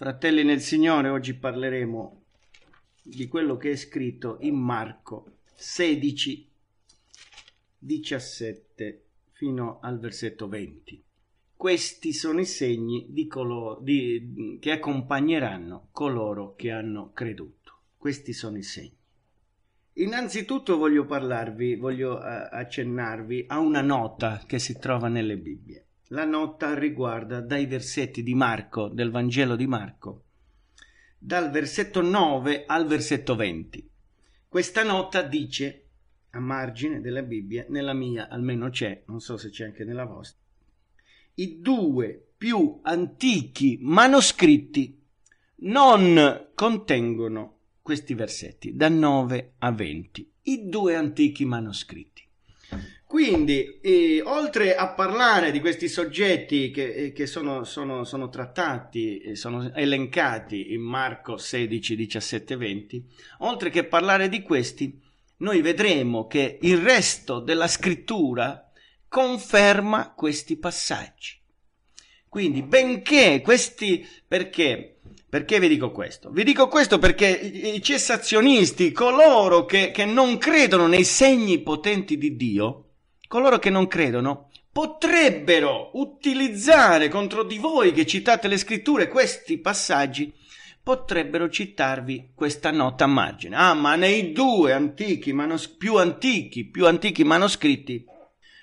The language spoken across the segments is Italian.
Fratelli nel Signore, oggi parleremo di quello che è scritto in Marco 16, 17 fino al versetto 20. Questi sono i segni di colo- di, che accompagneranno coloro che hanno creduto. Questi sono i segni. Innanzitutto voglio parlarvi, voglio eh, accennarvi a una nota che si trova nelle Bibbie. La nota riguarda dai versetti di Marco, del Vangelo di Marco, dal versetto 9 al versetto 20. Questa nota dice, a margine della Bibbia, nella mia almeno c'è, non so se c'è anche nella vostra, i due più antichi manoscritti non contengono questi versetti, da 9 a 20, i due antichi manoscritti. Quindi, eh, oltre a parlare di questi soggetti che, che sono, sono, sono, trattati, sono elencati in Marco 16, 17, 20, oltre che parlare di questi, noi vedremo che il resto della scrittura conferma questi passaggi. Quindi, benché questi, perché? Perché vi dico questo? Vi dico questo perché i cessazionisti, coloro che, che non credono nei segni potenti di Dio, coloro che non credono potrebbero utilizzare contro di voi che citate le scritture questi passaggi, potrebbero citarvi questa nota a margine. Ah, ma nei due antichi, manos- più antichi, più antichi manoscritti,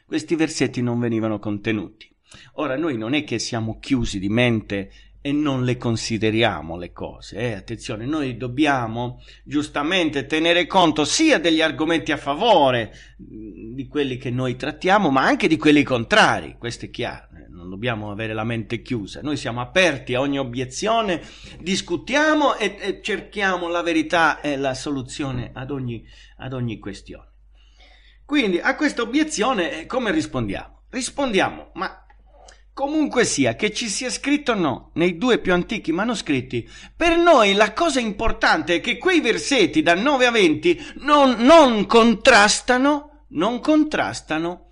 questi versetti non venivano contenuti. Ora, noi non è che siamo chiusi di mente e non le consideriamo le cose. Eh? Attenzione, noi dobbiamo giustamente tenere conto sia degli argomenti a favore mm, di quelli che noi trattiamo, ma anche di quelli contrari. Questo è chiaro, eh, non dobbiamo avere la mente chiusa. Noi siamo aperti a ogni obiezione, discutiamo e, e cerchiamo la verità e la soluzione ad ogni, ad ogni questione. Quindi a questa obiezione eh, come rispondiamo? Rispondiamo, ma Comunque sia, che ci sia scritto o no, nei due più antichi manoscritti, per noi la cosa importante è che quei versetti da 9 a 20 non, non contrastano, non contrastano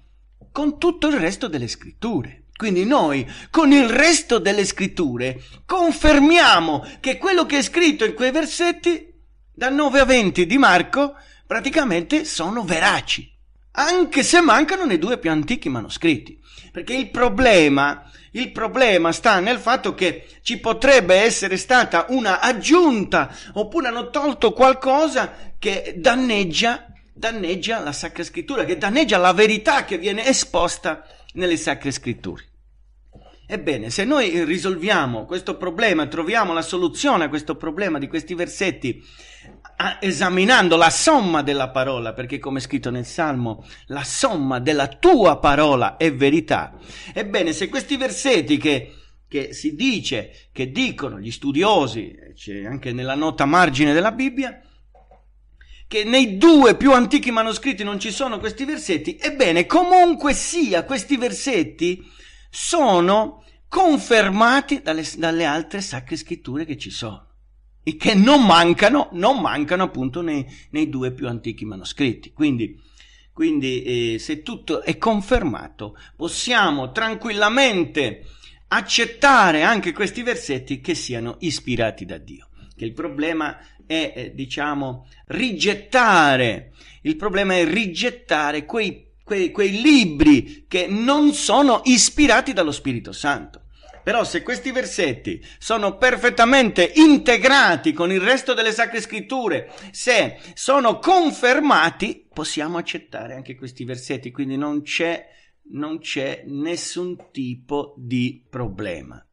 con tutto il resto delle scritture. Quindi noi con il resto delle scritture confermiamo che quello che è scritto in quei versetti da 9 a 20 di Marco praticamente sono veraci anche se mancano nei due più antichi manoscritti. Perché il problema, il problema, sta nel fatto che ci potrebbe essere stata una aggiunta oppure hanno tolto qualcosa che danneggia, danneggia la Sacra Scrittura, che danneggia la verità che viene esposta nelle Sacre Scritture. Ebbene, se noi risolviamo questo problema, troviamo la soluzione a questo problema di questi versetti esaminando la somma della parola, perché come è scritto nel Salmo, la somma della tua parola è verità. Ebbene, se questi versetti che, che si dice, che dicono gli studiosi, c'è anche nella nota margine della Bibbia, che nei due più antichi manoscritti non ci sono questi versetti, ebbene, comunque sia, questi versetti sono confermati dalle, dalle altre sacre scritture che ci sono e che non mancano, non mancano appunto nei, nei due più antichi manoscritti. Quindi, quindi eh, se tutto è confermato, possiamo tranquillamente accettare anche questi versetti che siano ispirati da Dio. Che il problema è, eh, diciamo, rigettare, il problema è rigettare quei, quei, quei libri che non sono ispirati dallo Spirito Santo. Però se questi versetti sono perfettamente integrati con il resto delle sacre scritture, se sono confermati, possiamo accettare anche questi versetti, quindi non c'è, non c'è nessun tipo di problema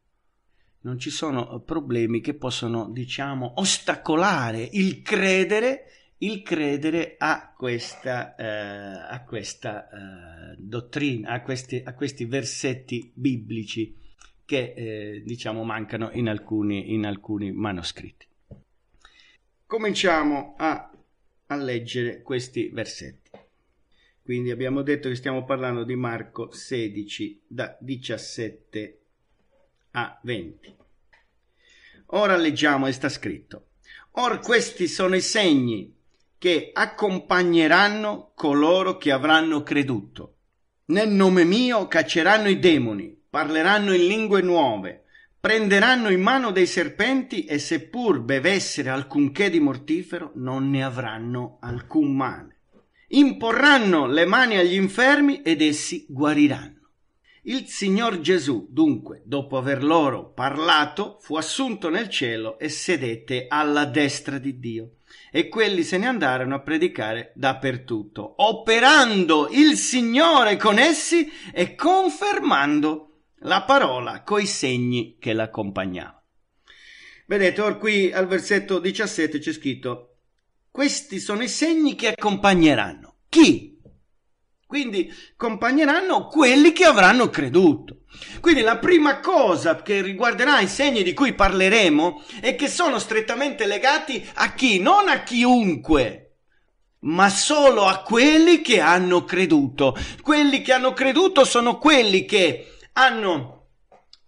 non ci sono problemi che possono, diciamo, ostacolare il credere, il credere a questa, eh, a questa eh, dottrina, a questi, a questi versetti biblici che eh, diciamo mancano in alcuni, in alcuni manoscritti. Cominciamo a, a leggere questi versetti. Quindi abbiamo detto che stiamo parlando di Marco 16 da 17 a 20. Ora leggiamo e sta scritto. Or questi sono i segni che accompagneranno coloro che avranno creduto. Nel nome mio cacceranno i demoni parleranno in lingue nuove, prenderanno in mano dei serpenti e seppur bevessero alcunché di mortifero non ne avranno alcun male. Imporranno le mani agli infermi ed essi guariranno. Il Signor Gesù, dunque, dopo aver loro parlato, fu assunto nel cielo e sedette alla destra di Dio. E quelli se ne andarono a predicare dappertutto, operando il Signore con essi e confermando la parola coi segni che l'accompagnavano. Vedete, or qui al versetto 17 c'è scritto, questi sono i segni che accompagneranno. Chi? Quindi accompagneranno quelli che avranno creduto. Quindi la prima cosa che riguarderà i segni di cui parleremo è che sono strettamente legati a chi? Non a chiunque, ma solo a quelli che hanno creduto. Quelli che hanno creduto sono quelli che hanno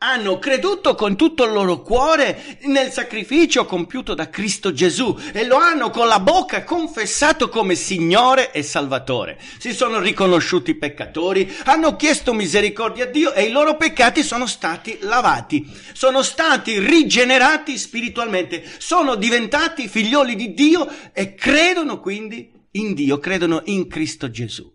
hanno creduto con tutto il loro cuore nel sacrificio compiuto da Cristo Gesù e lo hanno con la bocca confessato come Signore e Salvatore. Si sono riconosciuti peccatori, hanno chiesto misericordia a Dio e i loro peccati sono stati lavati, sono stati rigenerati spiritualmente, sono diventati figlioli di Dio e credono quindi in Dio, credono in Cristo Gesù.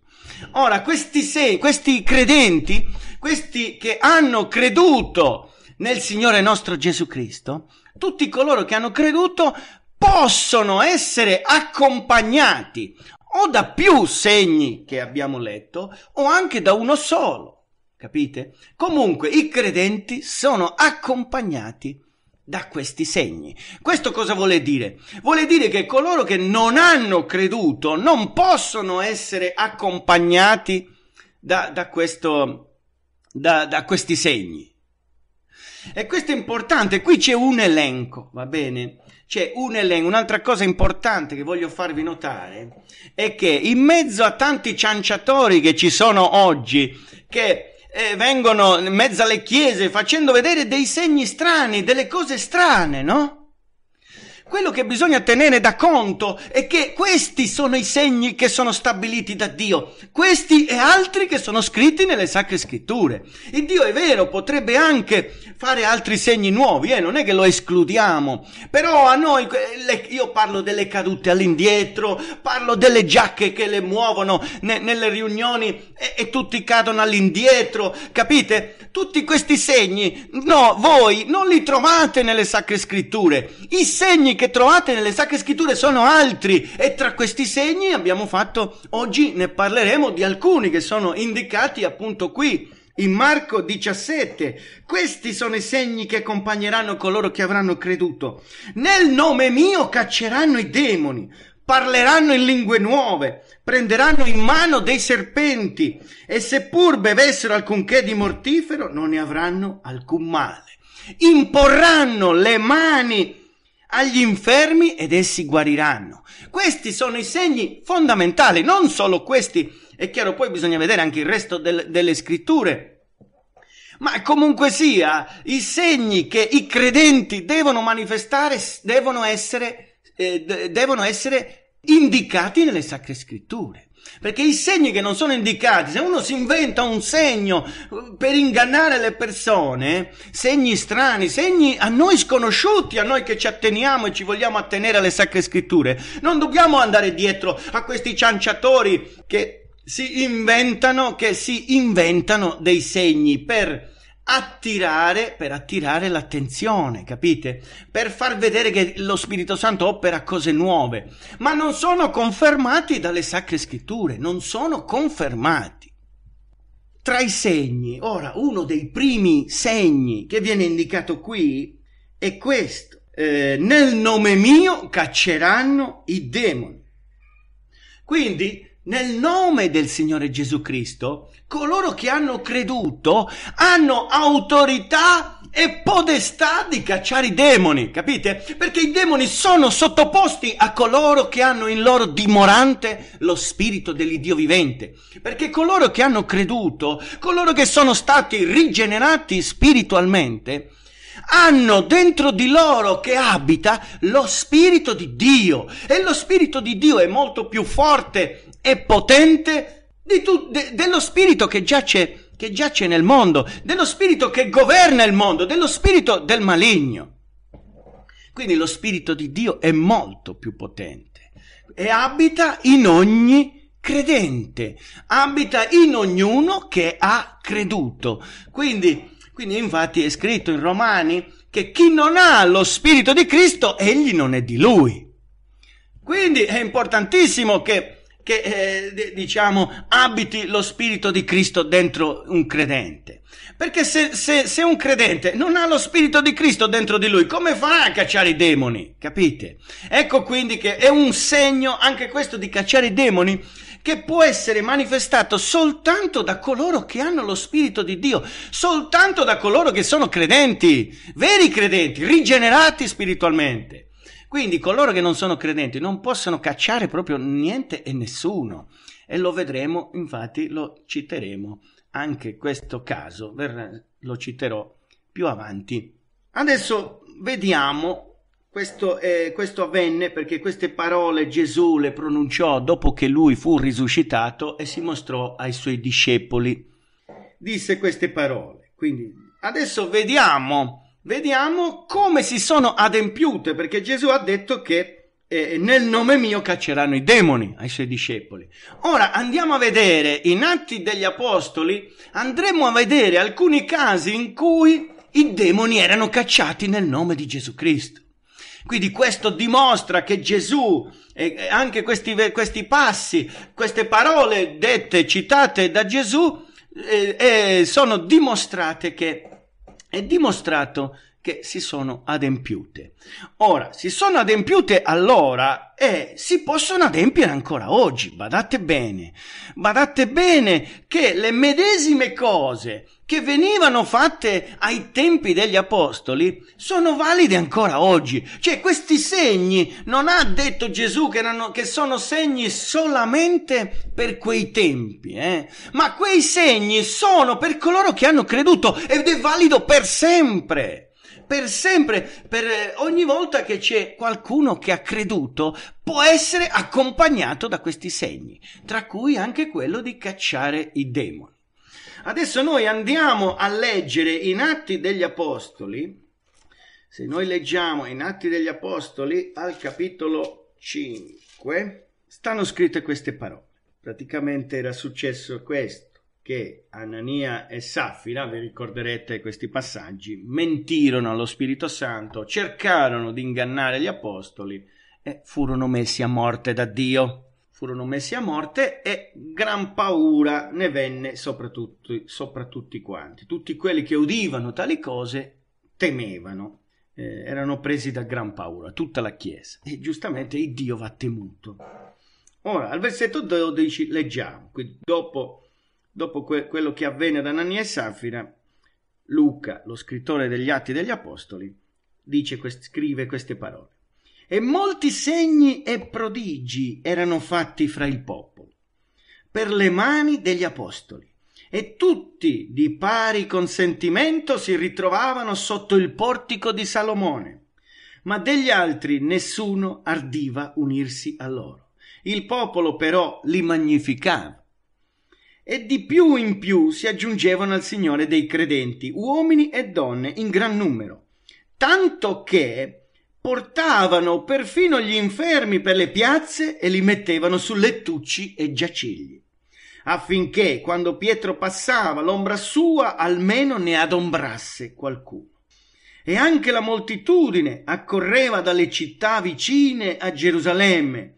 Ora, questi, sei, questi credenti questi che hanno creduto nel Signore nostro Gesù Cristo, tutti coloro che hanno creduto possono essere accompagnati o da più segni che abbiamo letto o anche da uno solo, capite? Comunque i credenti sono accompagnati da questi segni. Questo cosa vuole dire? Vuole dire che coloro che non hanno creduto non possono essere accompagnati da, da questo da, da questi segni. E questo è importante, qui c'è un elenco, va bene? C'è un elenco. Un'altra cosa importante che voglio farvi notare è che in mezzo a tanti cianciatori che ci sono oggi, che eh, vengono in mezzo alle chiese facendo vedere dei segni strani, delle cose strane, no? Quello che bisogna tenere da conto è che questi sono i segni che sono stabiliti da Dio, questi e altri che sono scritti nelle sacre scritture. Il Dio è vero, potrebbe anche fare altri segni nuovi, eh? non è che lo escludiamo, però a noi, eh, io parlo delle cadute all'indietro, parlo delle giacche che le muovono nelle riunioni e, e tutti cadono all'indietro, capite? Tutti questi segni, no, voi non li trovate nelle sacre scritture. I segni che trovate nelle sacre scritture sono altri e tra questi segni abbiamo fatto, oggi ne parleremo di alcuni che sono indicati appunto qui in Marco 17. Questi sono i segni che accompagneranno coloro che avranno creduto. Nel nome mio cacceranno i demoni, parleranno in lingue nuove, prenderanno in mano dei serpenti e seppur bevessero alcunché di mortifero non ne avranno alcun male. Imporranno le mani agli infermi ed essi guariranno. Questi sono i segni fondamentali, non solo questi, è chiaro, poi bisogna vedere anche il resto del, delle scritture. Ma comunque sia, i segni che i credenti devono manifestare devono essere, eh, devono essere indicati nelle sacre scritture. Perché i segni che non sono indicati, se uno si inventa un segno eh, per ingannare le persone, segni strani, segni a noi sconosciuti, a noi che ci atteniamo e ci vogliamo attenere alle sacre scritture, non dobbiamo andare dietro a questi cianciatori che si inventano, che si inventano dei segni per attirare per attirare l'attenzione, capite? Per far vedere che lo Spirito Santo opera cose nuove, ma non sono confermati dalle sacre scritture, non sono confermati. Tra i segni, ora uno dei primi segni che viene indicato qui è questo: eh, nel nome mio cacceranno i demoni. Quindi, nel nome del Signore Gesù Cristo, coloro che hanno creduto hanno autorità e podestà di cacciare i demoni, capite? Perché i demoni sono sottoposti a coloro che hanno in loro dimorante lo spirito dell'Iddio vivente. Perché coloro che hanno creduto, coloro che sono stati rigenerati spiritualmente, hanno dentro di loro che abita lo spirito di Dio e lo spirito di Dio è molto più forte e potente tu, de, dello spirito che giace, che giace nel mondo, dello spirito che governa il mondo, dello spirito del maligno. Quindi lo spirito di Dio è molto più potente e abita in ogni credente, abita in ognuno che ha creduto. Quindi, quindi infatti è scritto in Romani che chi non ha lo spirito di Cristo, egli non è di lui. Quindi è importantissimo che che eh, diciamo abiti lo spirito di Cristo dentro un credente. Perché se, se, se, un credente non ha lo spirito di Cristo dentro di lui, come farà a cacciare i demoni? Capite? Ecco quindi che è un segno anche questo di cacciare i demoni che può essere manifestato soltanto da coloro che hanno lo spirito di Dio, soltanto da coloro che sono credenti, veri credenti, rigenerati spiritualmente. Quindi coloro che non sono credenti non possono cacciare proprio niente e nessuno. E lo vedremo, infatti lo citeremo. Anche questo caso lo citerò più avanti. Adesso vediamo questo, eh, questo, avvenne perché queste parole Gesù le pronunciò dopo che lui fu risuscitato e si mostrò ai suoi discepoli. Disse queste parole. Quindi adesso vediamo vediamo come si sono adempiute, perché Gesù ha detto che eh, nel nome mio cacceranno i demoni ai suoi discepoli. Ora andiamo a vedere in Atti degli Apostoli, andremo a vedere alcuni casi in cui i demoni erano cacciati nel nome di Gesù Cristo. Quindi questo dimostra che Gesù, eh, anche questi, questi, passi, queste parole dette, citate da Gesù, eh, eh sono dimostrate che è dimostrato che si sono adempiute. Ora, si sono adempiute allora e si possono adempiere ancora oggi, badate bene, badate bene che le medesime cose che venivano fatte ai tempi degli apostoli sono valide ancora oggi. Cioè questi segni non ha detto Gesù che, erano, che sono segni solamente per quei tempi, eh? ma quei segni sono per coloro che hanno creduto ed è valido per sempre per sempre, per eh, ogni volta che c'è qualcuno che ha creduto, può essere accompagnato da questi segni, tra cui anche quello di cacciare i demoni. Adesso noi andiamo a leggere in Atti degli Apostoli, se noi leggiamo in Atti degli Apostoli al capitolo 5, stanno scritte queste parole. Praticamente era successo questo che Anania e Saffira, vi ricorderete questi passaggi, mentirono allo Spirito Santo, cercarono di ingannare gli apostoli e furono messi a morte da Dio. Furono messi a morte e gran paura ne venne soprattutto, tutti quanti. Tutti quelli che udivano tali cose temevano, eh, erano presi da gran paura, tutta la Chiesa. E giustamente il Dio va temuto. Ora, al versetto 12 leggiamo, qui dopo dopo que- quello che avvenne ad Anania e Safira, Luca, lo scrittore degli Atti degli Apostoli, quest- scrive queste parole. E molti segni e prodigi erano fatti fra il popolo, per le mani degli Apostoli, e tutti di pari consentimento si ritrovavano sotto il portico di Salomone. Ma degli altri nessuno ardiva unirsi a loro. Il popolo però li magnificava e di più in più si aggiungevano al Signore dei credenti, uomini e donne in gran numero, tanto che portavano perfino gli infermi per le piazze e li mettevano su lettucci e giacigli, affinché quando Pietro passava l'ombra sua almeno ne adombrasse qualcuno e anche la moltitudine accorreva dalle città vicine a Gerusalemme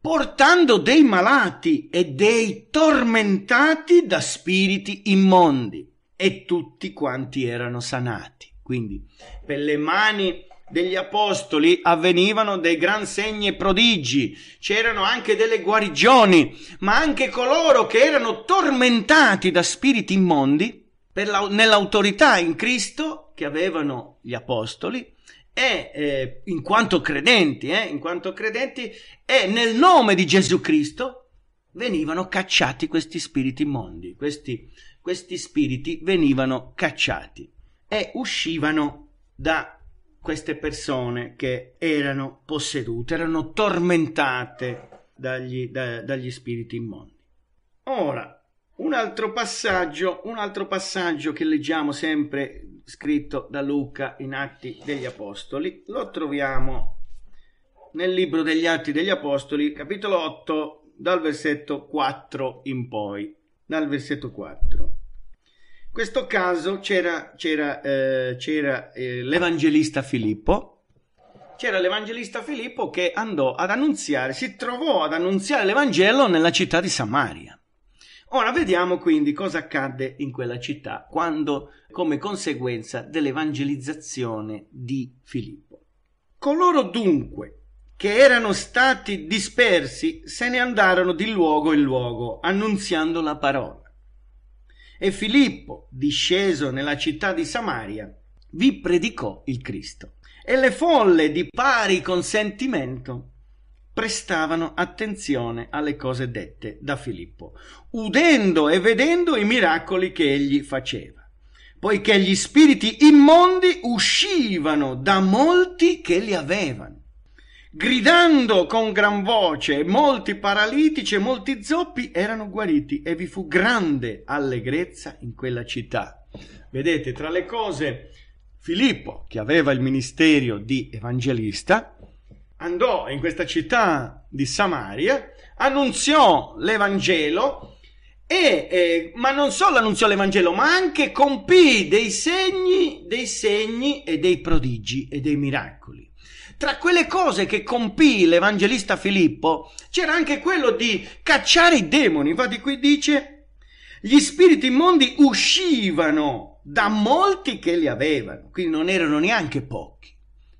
portando dei malati e dei tormentati da spiriti immondi. E tutti quanti erano sanati. Quindi per le mani degli apostoli avvenivano dei gran segni e prodigi, c'erano anche delle guarigioni, ma anche coloro che erano tormentati da spiriti immondi, la, nell'autorità in Cristo che avevano gli apostoli, è, eh, in quanto credenti, eh, in quanto credenti, e nel nome di Gesù Cristo venivano cacciati questi spiriti immondi, questi, questi spiriti venivano cacciati e uscivano da queste persone che erano possedute, erano tormentate dagli, da, dagli spiriti immondi. Ora, un altro passaggio, un altro passaggio che leggiamo sempre scritto da Luca in Atti degli Apostoli, lo troviamo nel libro degli Atti degli Apostoli, capitolo 8, dal versetto 4 in poi. Dal versetto 4. In questo caso c'era, c'era, eh, c'era eh, l'evangelista Filippo. C'era l'evangelista Filippo che andò ad annunziare, si trovò ad annunziare l'Evangelo nella città di Samaria. Ora vediamo quindi cosa accadde in quella città quando, come conseguenza dell'evangelizzazione di Filippo. Coloro dunque che erano stati dispersi se ne andarono di luogo in luogo annunziando la parola. E Filippo, disceso nella città di Samaria, vi predicò il Cristo. E le folle di pari consentimento prestavano attenzione alle cose dette da Filippo, udendo e vedendo i miracoli che egli faceva, poiché gli spiriti immondi uscivano da molti che li avevano, gridando con gran voce, molti paralitici e molti zoppi erano guariti e vi fu grande allegrezza in quella città. Vedete, tra le cose, Filippo, che aveva il ministerio di evangelista, andò in questa città di Samaria, annunziò l'Evangelo, e, eh, ma non solo annunziò l'Evangelo, ma anche compì dei segni, dei segni e dei prodigi e dei miracoli tra quelle cose che compì l'evangelista Filippo c'era anche quello di cacciare i demoni. Infatti qui dice, gli spiriti immondi uscivano da molti che li avevano, quindi non erano neanche pochi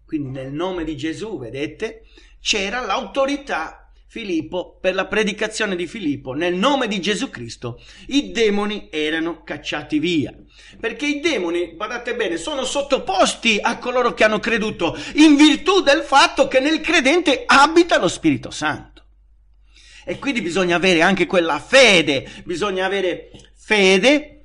quindi nel nome di Gesù, vedete, c'era l'autorità Filippo per la predicazione di Filippo, nel nome di Gesù Cristo, i demoni erano cacciati via. Perché i demoni, guardate bene, sono sottoposti a coloro che hanno creduto in virtù del fatto che nel credente abita lo Spirito Santo. E quindi bisogna avere anche quella fede, bisogna avere fede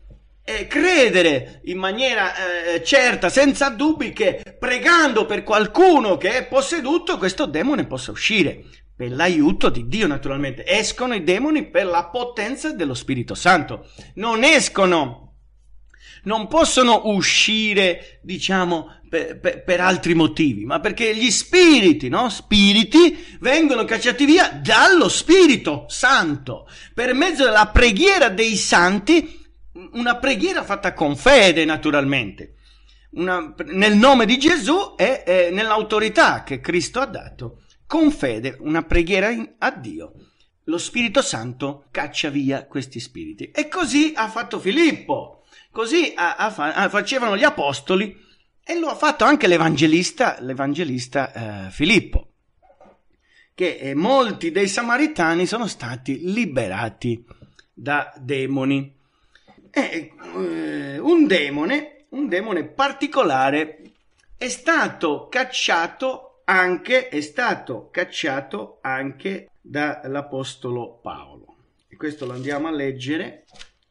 eh, credere in maniera eh, certa, senza dubbi, che pregando per qualcuno che è posseduto, questo demone possa uscire. Per l'aiuto di Dio, naturalmente. Escono i demoni per la potenza dello Spirito Santo. Non escono, non possono uscire, diciamo, per, per, per altri motivi, ma perché gli spiriti, no? Spiriti vengono cacciati via dallo Spirito Santo. Per mezzo della preghiera dei santi una preghiera fatta con fede, naturalmente, una, nel nome di Gesù e eh, nell'autorità che Cristo ha dato, con fede, una preghiera in, a Dio. Lo Spirito Santo caccia via questi spiriti. E così ha fatto Filippo, così ha, ha, facevano gli apostoli e lo ha fatto anche l'evangelista, l'evangelista eh, Filippo che eh, molti dei samaritani sono stati liberati da demoni eh, un demone, un demone particolare, è stato cacciato anche, è stato cacciato anche dall'Apostolo Paolo. E questo lo andiamo a leggere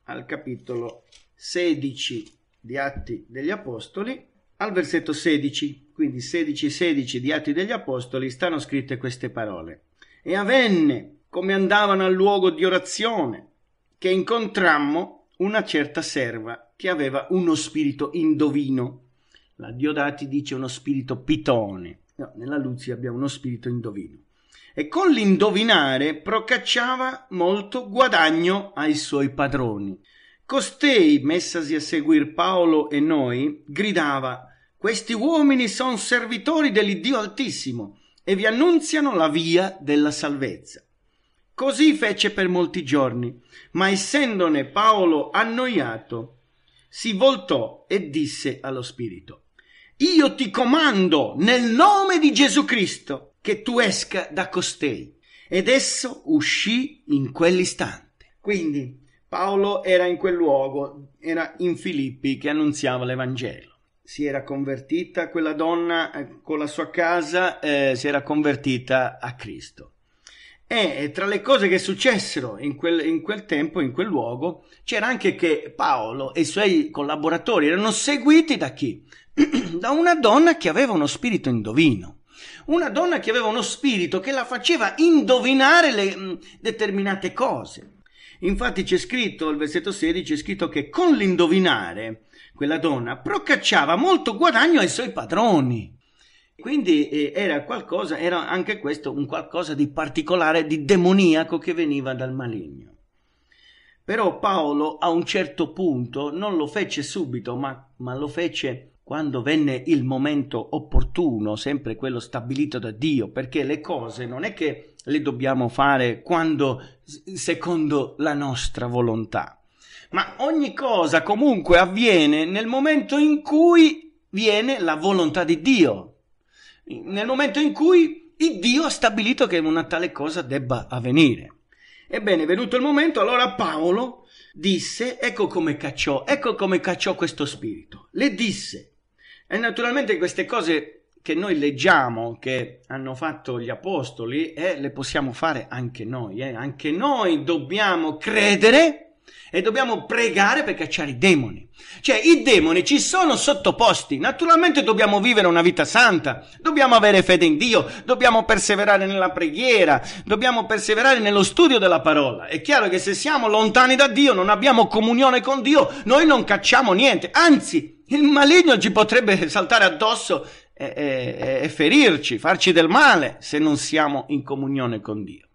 al capitolo 16 di Atti degli Apostoli, al versetto 16. Quindi 16 e 16 di Atti degli Apostoli stanno scritte queste parole. E avvenne, come andavano al luogo di orazione, che incontrammo una certa serva che aveva uno spirito indovino. La Diodati dice uno spirito pitone. No, nella Luzia abbiamo uno spirito indovino. E con l'indovinare procacciava molto guadagno ai suoi padroni. Costei, messasi a seguir Paolo e noi, gridava Questi uomini sono servitori dell'Iddio Altissimo e vi annunziano la via della salvezza. Così fece per molti giorni, ma essendone Paolo annoiato, si voltò e disse allo spirito, Io ti comando nel nome di Gesù Cristo che tu esca da costei. Ed esso uscì in quell'istante. Quindi Paolo era in quel luogo, era in Filippi che annunziava l'Evangelo si era convertita quella donna eh, con la sua casa, eh, si era convertita a Cristo. E tra le cose che successero in quel, in quel, tempo, in quel luogo, c'era anche che Paolo e i suoi collaboratori erano seguiti da chi? da una donna che aveva uno spirito indovino. Una donna che aveva uno spirito che la faceva indovinare le, mh, mm, determinate cose. Infatti c'è scritto, al versetto 16, c'è scritto che con l'indovinare quella donna procacciava molto guadagno ai suoi padroni. Quindi eh, era qualcosa, era anche questo un qualcosa di particolare, di demoniaco che veniva dal maligno. Però Paolo a un certo punto non lo fece subito, ma, ma lo fece quando venne il momento opportuno, sempre quello stabilito da Dio, perché le cose non è che le dobbiamo fare quando secondo la nostra volontà, ma ogni cosa comunque avviene nel momento in cui viene la volontà di Dio nel momento in cui Dio ha stabilito che una tale cosa debba avvenire. Ebbene, venuto il momento, allora Paolo disse, ecco come cacciò, ecco come cacciò questo spirito. Le disse, e naturalmente queste cose che noi leggiamo, che hanno fatto gli apostoli, eh, le possiamo fare anche noi, eh. anche noi dobbiamo credere e dobbiamo pregare per cacciare i demoni. Cioè i demoni ci sono sottoposti, naturalmente dobbiamo vivere una vita santa, dobbiamo avere fede in Dio, dobbiamo perseverare nella preghiera, dobbiamo perseverare nello studio della parola. È chiaro che se siamo lontani da Dio, non abbiamo comunione con Dio, noi non cacciamo niente, anzi il maligno ci potrebbe saltare addosso e, e, e ferirci, farci del male se non siamo in comunione con Dio.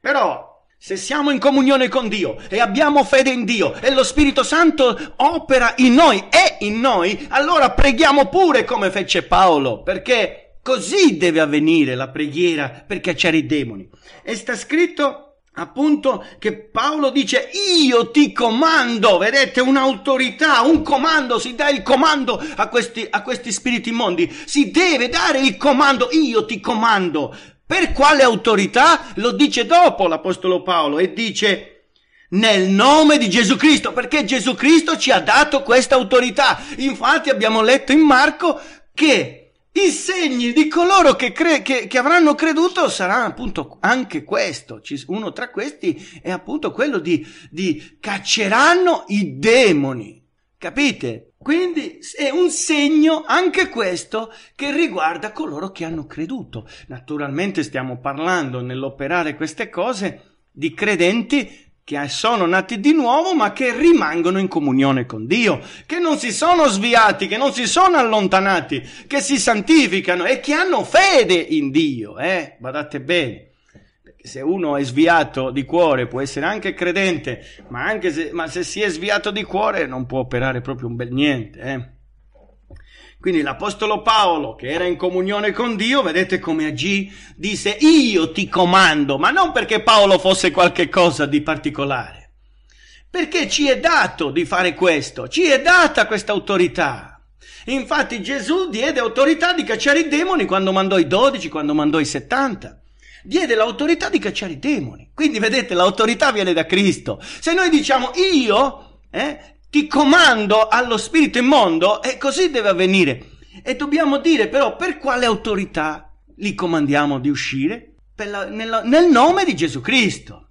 Però se siamo in comunione con Dio e abbiamo fede in Dio e lo Spirito Santo opera in noi, è in noi, allora preghiamo pure come fece Paolo, perché così deve avvenire la preghiera per cacciare i demoni. E sta scritto appunto che Paolo dice io ti comando, vedete un'autorità, un comando, si dà il comando a questi, a questi spiriti immondi, si deve dare il comando, io ti comando per quale autorità? Lo dice dopo l'Apostolo Paolo e dice nel nome di Gesù Cristo, perché Gesù Cristo ci ha dato questa autorità. Infatti abbiamo letto in Marco che i segni di coloro che, cre- che, che, avranno creduto saranno appunto anche questo. uno tra questi è appunto quello di, di cacceranno i demoni. Capite? Quindi è un segno anche questo che riguarda coloro che hanno creduto. Naturalmente stiamo parlando nell'operare queste cose di credenti che sono nati di nuovo ma che rimangono in comunione con Dio, che non si sono sviati, che non si sono allontanati, che si santificano e che hanno fede in Dio, eh? Badate bene se uno è sviato di cuore, può essere anche credente, ma, anche se, ma se si è sviato di cuore non può operare proprio un bel niente. Eh? Quindi l'Apostolo Paolo, che era in comunione con Dio, vedete come agì, disse io ti comando, ma non perché Paolo fosse qualche cosa di particolare. Perché ci è dato di fare questo, ci è data questa autorità. Infatti Gesù diede autorità di cacciare i demoni quando mandò i dodici, quando mandò i settanta diede l'autorità di cacciare i demoni. Quindi vedete, l'autorità viene da Cristo. Se noi diciamo io eh, ti comando allo spirito immondo, e così deve avvenire. E dobbiamo dire però per quale autorità li comandiamo di uscire? La, nella, nel nome di Gesù Cristo.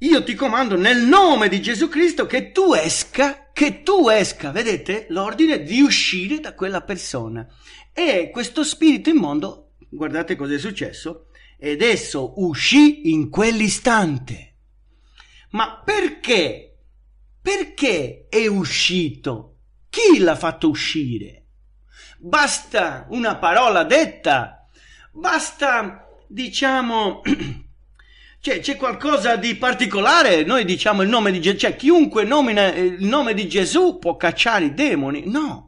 Io ti comando nel nome di Gesù Cristo che tu esca, che tu esca, vedete l'ordine di uscire da quella persona. E questo spirito immondo, guardate cosa è successo, ed esso uscì in quell'istante. Ma perché? Perché è uscito? Chi l'ha fatto uscire? Basta una parola detta, basta, diciamo, cioè, c'è qualcosa di particolare, noi diciamo il nome di Gesù, cioè chiunque nomina eh, il nome di Gesù può cacciare i demoni, no.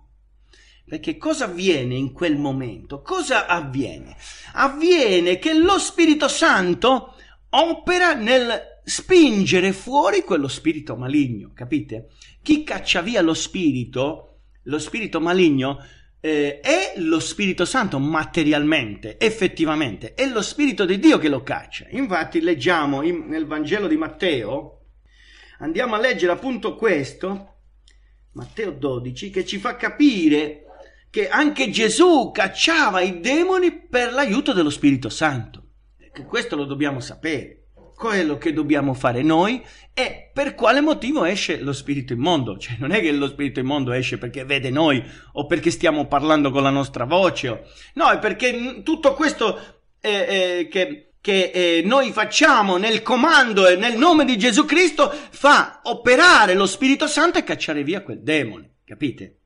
Perché cosa avviene in quel momento? Cosa avviene? Avviene che lo Spirito Santo opera nel spingere fuori quello spirito maligno, capite? Chi caccia via lo spirito, lo spirito maligno, eh, è lo Spirito Santo materialmente, effettivamente, è lo Spirito di Dio che lo caccia. Infatti leggiamo in, nel Vangelo di Matteo, andiamo a leggere appunto questo, Matteo 12, che ci fa capire che anche Gesù cacciava i demoni per l'aiuto dello Spirito Santo. Ecco, questo lo dobbiamo sapere. Quello che dobbiamo fare noi è per quale motivo esce lo spirito immondo. Cioè, non è che lo spirito immondo esce perché vede noi o perché stiamo parlando con la nostra voce. O... No, è perché tutto questo eh, eh, che che eh, noi facciamo nel comando e nel nome di Gesù Cristo fa operare lo Spirito Santo e cacciare via quel demone, capite?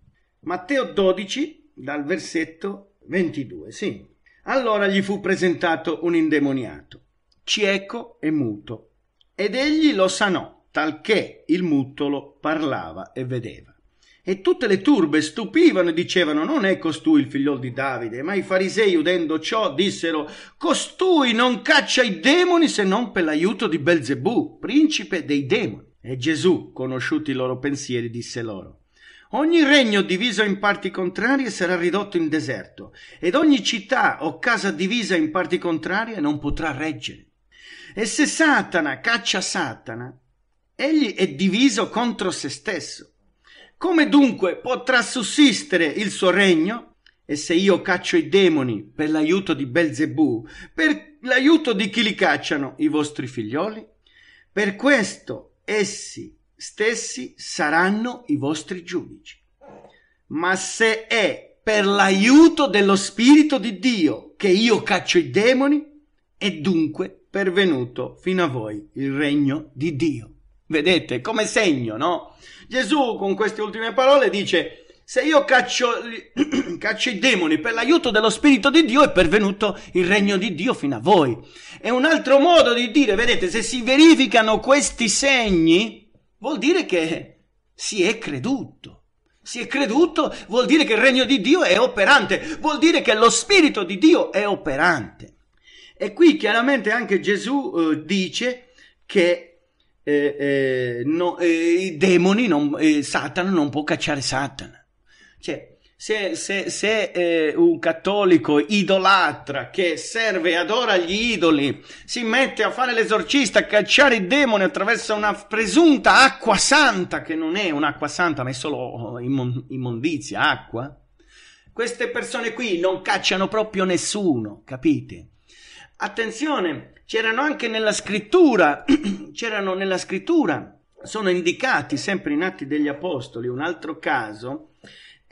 Matteo 12 dal versetto 22, sì. Allora gli fu presentato un indemoniato, cieco e muto, ed egli lo sanò, talché il mutolo parlava e vedeva. E tutte le turbe stupivano e dicevano: Non è costui il figliol di Davide. Ma i farisei, udendo ciò, dissero: Costui non caccia i demoni se non per l'aiuto di Belzebù, principe dei demoni. E Gesù, conosciuti i loro pensieri, disse loro: Ogni regno diviso in parti contrarie sarà ridotto in deserto, ed ogni città o casa divisa in parti contrarie non potrà reggere. E se Satana caccia Satana, egli è diviso contro se stesso. Come dunque potrà sussistere il suo regno? E se io caccio i demoni per l'aiuto di Belzebù, per l'aiuto di chi li cacciano, i vostri figlioli? Per questo essi stessi saranno i vostri giudici. Ma se è per l'aiuto dello Spirito di Dio che io caccio i demoni, è dunque pervenuto fino a voi il regno di Dio. Vedete, come segno, no? Gesù con queste ultime parole dice, se io caccio, caccio, i demoni per l'aiuto dello Spirito di Dio è pervenuto il regno di Dio fino a voi. È un altro modo di dire, vedete, se si verificano questi segni, Vuol dire che si è creduto. Si è creduto vuol dire che il regno di Dio è operante, vuol dire che lo Spirito di Dio è operante. E qui chiaramente anche Gesù eh, dice che eh, eh, no, eh, i demoni, non, eh, Satana non può cacciare Satana. Cioè, se, se, se eh, un cattolico idolatra che serve e adora gli idoli si mette a fare l'esorcista, a cacciare i demoni attraverso una presunta acqua santa, che non è un'acqua santa ma è solo oh, immondizia, acqua, queste persone qui non cacciano proprio nessuno, capite? Attenzione, c'erano anche nella scrittura, c'erano nella scrittura, sono indicati sempre in Atti degli Apostoli un altro caso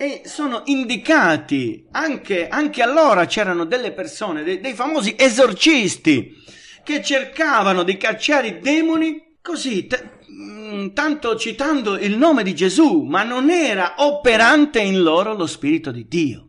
e sono indicati, anche, anche allora c'erano delle persone, dei, dei famosi esorcisti, che cercavano di cacciare i demoni così, t- mm, tanto citando il nome di Gesù, ma non era operante in loro lo Spirito di Dio.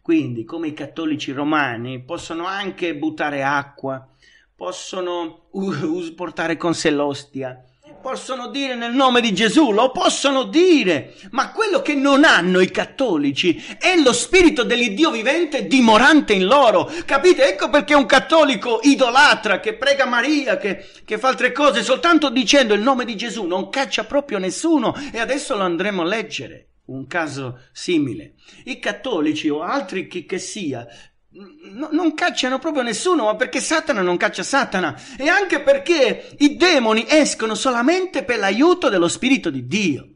Quindi, come i cattolici romani, possono anche buttare acqua, possono uh, portare con sé l'ostia, possono dire nel nome di Gesù, lo possono dire, ma quello che non hanno i cattolici è lo spirito dell'Iddio vivente dimorante in loro. Capite? Ecco perché un cattolico idolatra, che prega Maria, che, che fa altre cose, soltanto dicendo il nome di Gesù non caccia proprio nessuno e adesso lo andremo a leggere un caso simile. I cattolici o altri chi che sia No, non cacciano proprio nessuno, ma perché Satana non caccia Satana. E anche perché i demoni escono solamente per l'aiuto dello Spirito di Dio.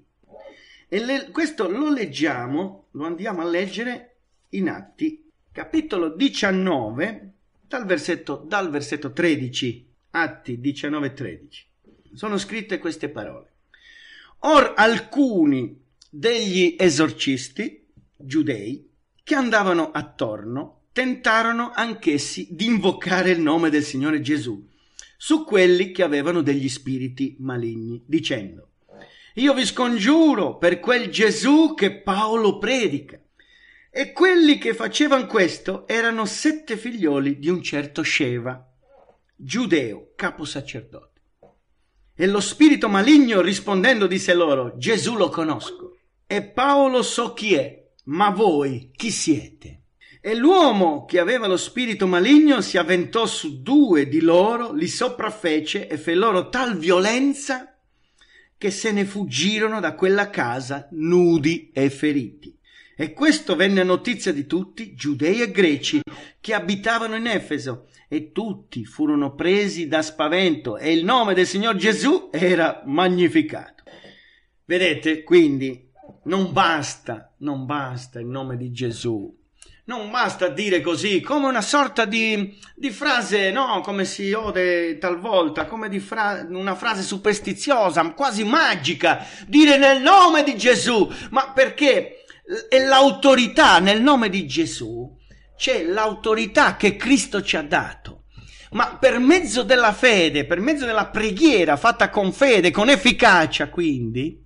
E le, questo lo leggiamo, lo andiamo a leggere in Atti, capitolo 19, dal versetto, dal versetto 13. Atti 19, 13. Sono scritte queste parole. Or alcuni degli esorcisti giudei che andavano attorno tentarono anch'essi di invocare il nome del Signore Gesù su quelli che avevano degli spiriti maligni, dicendo, io vi scongiuro per quel Gesù che Paolo predica. E quelli che facevano questo erano sette figlioli di un certo Sheva, giudeo, caposacerdote. E lo spirito maligno rispondendo disse loro, Gesù lo conosco. E Paolo so chi è, ma voi chi siete? E l'uomo, che aveva lo spirito maligno, si avventò su due di loro, li sopraffece e fe loro tal violenza che se ne fuggirono da quella casa nudi e feriti. E questo venne a notizia di tutti, giudei e greci, che abitavano in Efeso, e tutti furono presi da spavento, e il nome del Signor Gesù era magnificato. Vedete, quindi, non basta, non basta il nome di Gesù non basta dire così, come una sorta di, di frase, no, come si ode talvolta, come fra, una frase superstiziosa, quasi magica, dire nel nome di Gesù, ma perché è l'autorità nel nome di Gesù, c'è l'autorità che Cristo ci ha dato. Ma per mezzo della fede, per mezzo della preghiera fatta con fede, con efficacia, quindi,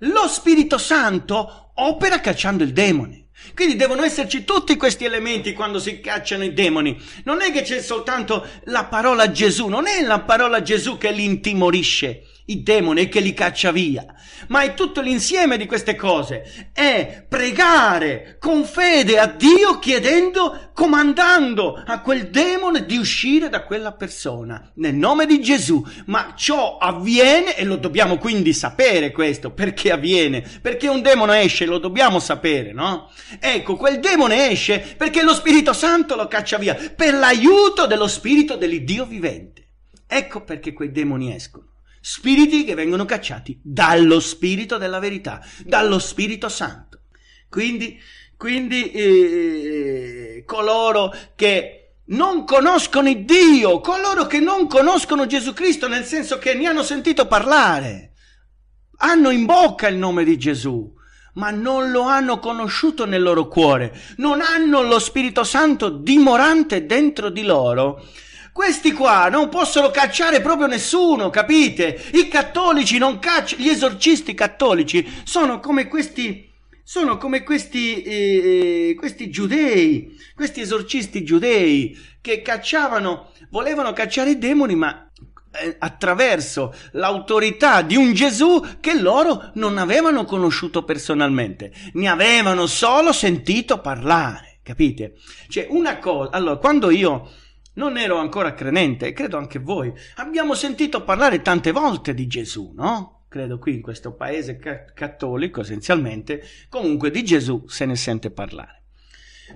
lo Spirito Santo opera cacciando il demone. Quindi devono esserci tutti questi elementi quando si cacciano i demoni. Non è che c'è soltanto la parola Gesù, non è la parola Gesù che li intimorisce, il demone che li caccia via. Ma è tutto l'insieme di queste cose. È pregare con fede a Dio chiedendo, comandando a quel demone di uscire da quella persona nel nome di Gesù. Ma ciò avviene e lo dobbiamo quindi sapere questo, perché avviene? Perché un demone esce, lo dobbiamo sapere, no? Ecco, quel demone esce perché lo Spirito Santo lo caccia via, per l'aiuto dello Spirito dell'Iddio vivente. Ecco perché quei demoni escono spiriti che vengono cacciati dallo spirito della verità, dallo spirito santo. Quindi, quindi eh, eh, coloro che non conoscono il Dio, coloro che non conoscono Gesù Cristo nel senso che ne hanno sentito parlare, hanno in bocca il nome di Gesù, ma non lo hanno conosciuto nel loro cuore, non hanno lo Spirito Santo dimorante dentro di loro questi qua non possono cacciare proprio nessuno, capite? I cattolici non cacciano, gli esorcisti cattolici sono come questi, sono come questi, eh, eh, questi giudei, questi esorcisti giudei che cacciavano, volevano cacciare i demoni, ma eh, attraverso l'autorità di un Gesù che loro non avevano conosciuto personalmente, ne avevano solo sentito parlare, capite? Cioè una cosa, allora quando io non ero ancora credente, e credo anche voi. Abbiamo sentito parlare tante volte di Gesù, no? Credo qui in questo paese ca- cattolico, essenzialmente, comunque di Gesù se ne sente parlare.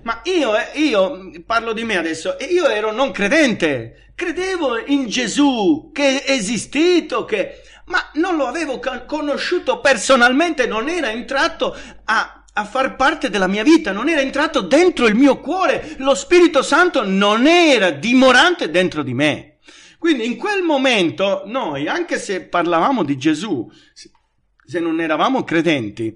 Ma io, eh, io parlo di me adesso, e io ero non credente, credevo in Gesù, che è esistito, che... ma non lo avevo conosciuto personalmente, non era entrato a a far parte della mia vita, non era entrato dentro il mio cuore, lo Spirito Santo non era dimorante dentro di me. Quindi in quel momento noi, anche se parlavamo di Gesù, se non eravamo credenti,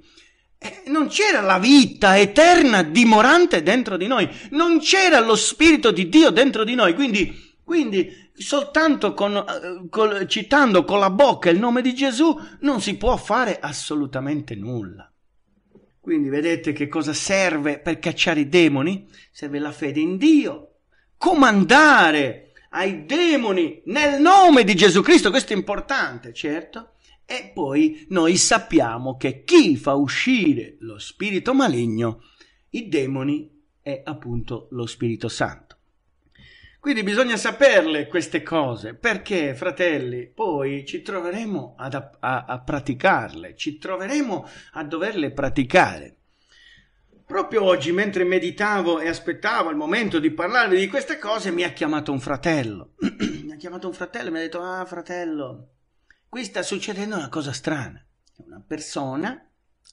eh, non c'era la vita eterna dimorante dentro di noi, non c'era lo Spirito di Dio dentro di noi, quindi, quindi soltanto con, eh, con, citando con la bocca il nome di Gesù non si può fare assolutamente nulla. Quindi vedete che cosa serve per cacciare i demoni? Serve la fede in Dio, comandare ai demoni nel nome di Gesù Cristo, questo è importante, certo. E poi noi sappiamo che chi fa uscire lo spirito maligno, i demoni, è appunto lo Spirito Santo. Quindi bisogna saperle queste cose, perché, fratelli, poi ci troveremo ad, a, a, praticarle, ci troveremo a doverle praticare. Proprio oggi, mentre meditavo e aspettavo il momento di parlare di queste cose, mi ha chiamato un fratello. mi ha chiamato un fratello e mi ha detto, ah fratello, qui sta succedendo una cosa strana. Una persona,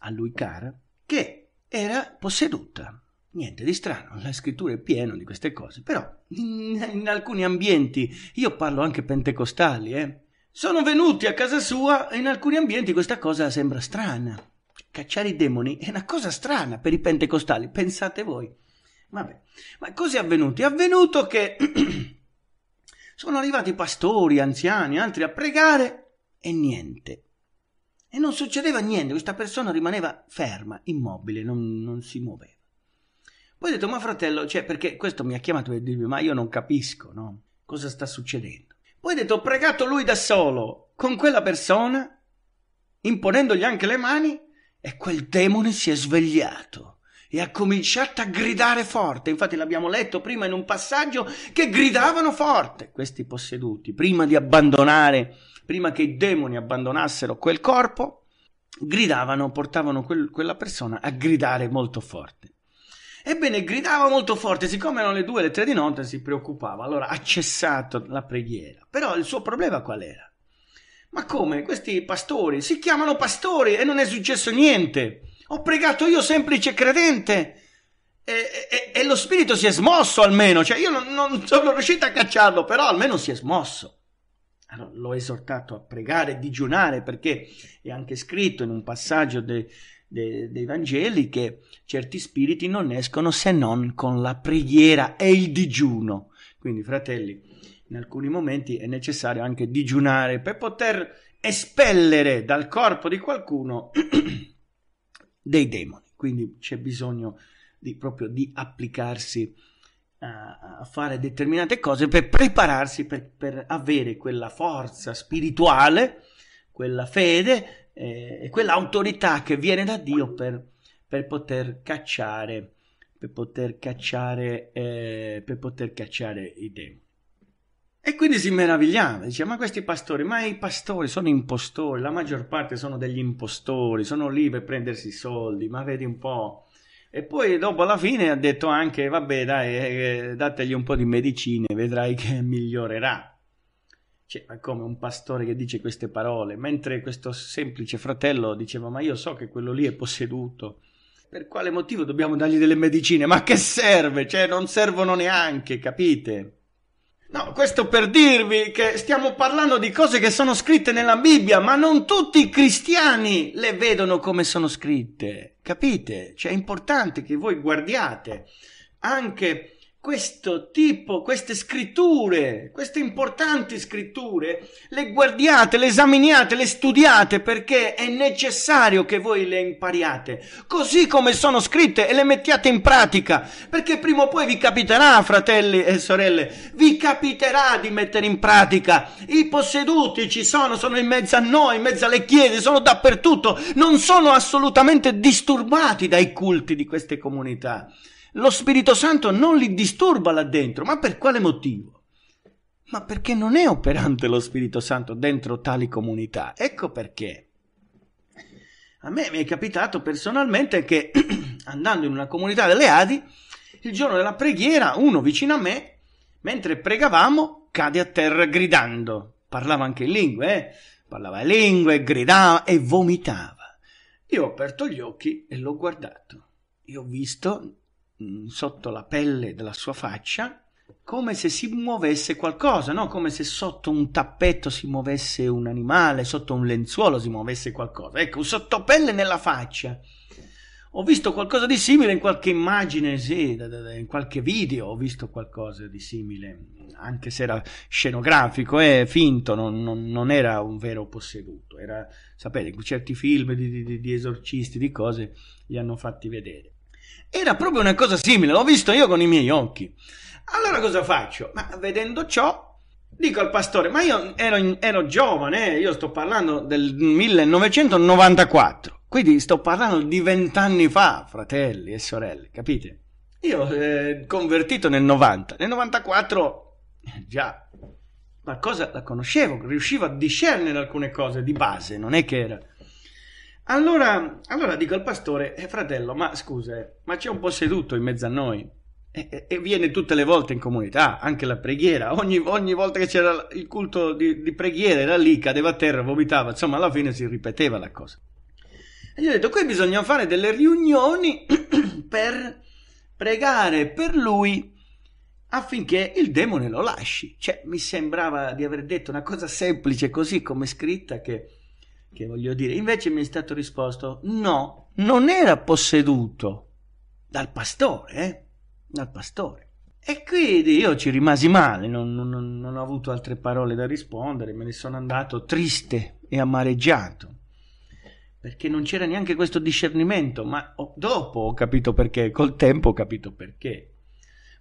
a lui cara, che era posseduta Niente di strano, la scrittura è piena di queste cose, però in, in alcuni ambienti, io parlo anche pentecostali, eh, sono venuti a casa sua e in alcuni ambienti questa cosa sembra strana. Cacciare i demoni è una cosa strana per i pentecostali, pensate voi. Vabbè, ma cos'è avvenuto? È avvenuto che sono arrivati pastori, anziani, altri a pregare e niente. E non succedeva niente, questa persona rimaneva ferma, immobile, non, non si muoveva. Poi ho detto, ma fratello, cioè, perché questo mi ha chiamato per dirmi, ma io non capisco, no? Cosa sta succedendo? Poi ho detto, ho pregato lui da solo, con quella persona, imponendogli anche le mani, e quel demone si è svegliato e ha cominciato a gridare forte. Infatti l'abbiamo letto prima in un passaggio che gridavano forte questi posseduti, prima di abbandonare, prima che i demoni abbandonassero quel corpo, gridavano, portavano quel, quella persona a gridare molto forte. Ebbene, gridava molto forte, siccome erano le due, le tre di notte, si preoccupava. Allora ha cessato la preghiera. Però il suo problema qual era? Ma come? Questi pastori si chiamano pastori e non è successo niente. Ho pregato io semplice credente e, e, e lo spirito si è smosso almeno. Cioè io non, non sono riuscito a cacciarlo, però almeno si è smosso. Allora, l'ho esortato a pregare digiunare perché è anche scritto in un passaggio de, de, dei Vangeli che certi spiriti non escono se non con la preghiera e il digiuno. Quindi, fratelli, in alcuni momenti è necessario anche digiunare per poter espellere dal corpo di qualcuno dei demoni. Quindi c'è bisogno di, proprio di applicarsi a fare determinate cose per prepararsi per, per, avere quella forza spirituale, quella fede eh, quell'autorità che viene da Dio per, per poter cacciare, per poter cacciare, eh, per poter cacciare i demoni. E quindi si meravigliava, diceva, ma questi pastori, ma i pastori sono impostori, la maggior parte sono degli impostori, sono lì per prendersi i soldi, ma vedi un po'. E poi dopo alla fine ha detto anche, vabbè dai, eh, eh, dategli un po' di medicine, vedrai che migliorerà. Cioè, ma come un pastore che dice queste parole, mentre questo semplice fratello diceva: Ma io so che quello lì è posseduto. Per quale motivo dobbiamo dargli delle medicine? Ma che serve? Cioè, non servono neanche, capite? No, questo per dirvi che stiamo parlando di cose che sono scritte nella Bibbia, ma non tutti i cristiani le vedono come sono scritte, capite? Cioè, è importante che voi guardiate anche questo tipo, queste scritture, queste importanti scritture, le guardiate, le esaminiate, le studiate perché è necessario che voi le impariate, così come sono scritte e le mettiate in pratica, perché prima o poi vi capiterà, fratelli e sorelle, vi capiterà di mettere in pratica. I posseduti ci sono, sono in mezzo a noi, in mezzo alle chiese, sono dappertutto, non sono assolutamente disturbati dai culti di queste comunità. Lo Spirito Santo non li disturba là dentro, ma per quale motivo? Ma perché non è operante lo Spirito Santo dentro tali comunità. Ecco perché. A me mi è capitato personalmente che andando in una comunità delle Adi, il giorno della preghiera, uno vicino a me, mentre pregavamo, cade a terra gridando. Parlava anche in lingue, eh? parlava in lingue, gridava e vomitava. Io ho aperto gli occhi e l'ho guardato. Io ho visto Mm, sotto la pelle della sua faccia come se si muovesse qualcosa, no? come se sotto un tappeto si muovesse un animale, sotto un lenzuolo si muovesse qualcosa. Ecco, un sottopelle nella faccia. Ho visto qualcosa di simile in qualche immagine, sì, in qualche video ho visto qualcosa di simile, anche se era scenografico e eh, finto, non, non, non, era un vero posseduto. Era, sapete, certi film di, di, di esorcisti, di cose, li hanno fatti vedere. Era proprio una cosa simile, l'ho visto io con i miei occhi. Allora cosa faccio? Ma vedendo ciò, dico al pastore, ma io ero, ero giovane, io sto parlando del 1994, quindi sto parlando di vent'anni fa, fratelli e sorelle, capite? Io eh, convertito nel 90, nel 94 eh, già qualcosa la conoscevo, riuscivo a discernere alcune cose di base, non è che era allora, allora dico al pastore, eh, fratello, ma scusa, eh, ma c'è un po' seduto in mezzo a noi e, e, e, viene tutte le volte in comunità, anche la preghiera, ogni, ogni volta che c'era il culto di, di, preghiera era lì, cadeva a terra, vomitava, insomma alla fine si ripeteva la cosa. E gli ho detto, qui bisogna fare delle riunioni per pregare per lui affinché il demone lo lasci. Cioè, mi sembrava di aver detto una cosa semplice così come scritta che che voglio dire, invece mi è stato risposto: no, non era posseduto dal pastore, eh? Dal pastore. E quindi io ci rimasi male, non, non, non, ho avuto altre parole da rispondere, me ne sono andato triste e amareggiato, perché non c'era neanche questo discernimento, ma dopo ho capito perché, col tempo ho capito perché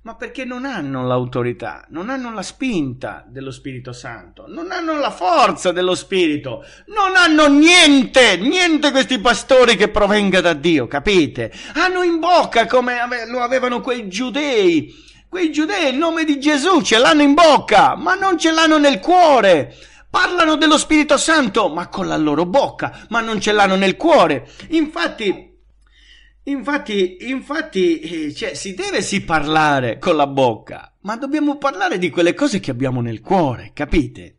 ma perché non hanno l'autorità, non hanno la spinta dello Spirito Santo, non hanno la forza dello Spirito, non hanno niente, niente questi pastori che provenga da Dio, capite? Hanno in bocca come lo avevano quei giudei, quei giudei il nome di Gesù ce l'hanno in bocca, ma non ce l'hanno nel cuore. Parlano dello Spirito Santo, ma con la loro bocca, ma non ce l'hanno nel cuore. Infatti, Infatti, infatti eh, cioè, si deve sì parlare con la bocca, ma dobbiamo parlare di quelle cose che abbiamo nel cuore, capite?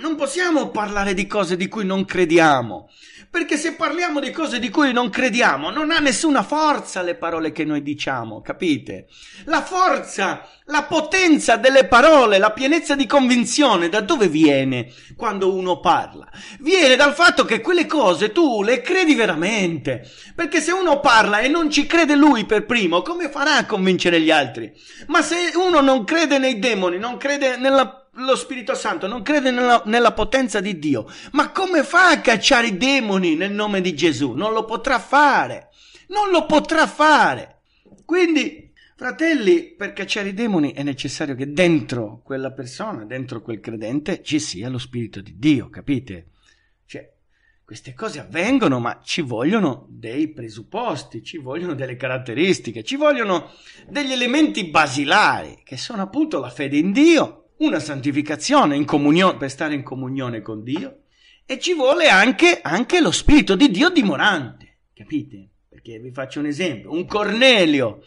Non possiamo parlare di cose di cui non crediamo, perché se parliamo di cose di cui non crediamo, non ha nessuna forza le parole che noi diciamo, capite? La forza, la potenza delle parole, la pienezza di convinzione, da dove viene quando uno parla? Viene dal fatto che quelle cose tu le credi veramente. Perché se uno parla e non ci crede lui per primo, come farà a convincere gli altri? Ma se uno non crede nei demoni, non crede nella lo Spirito Santo, non crede nella, nella, potenza di Dio. Ma come fa a cacciare i demoni nel nome di Gesù? Non lo potrà fare. Non lo potrà fare. Quindi, fratelli, per cacciare i demoni è necessario che dentro quella persona, dentro quel credente, ci sia lo Spirito di Dio, capite? Cioè, queste cose avvengono, ma ci vogliono dei presupposti, ci vogliono delle caratteristiche, ci vogliono degli elementi basilari, che sono appunto la fede in Dio una santificazione in comunione, per stare in comunione con Dio e ci vuole anche, anche lo Spirito di Dio dimorante, capite? Perché vi faccio un esempio, un Cornelio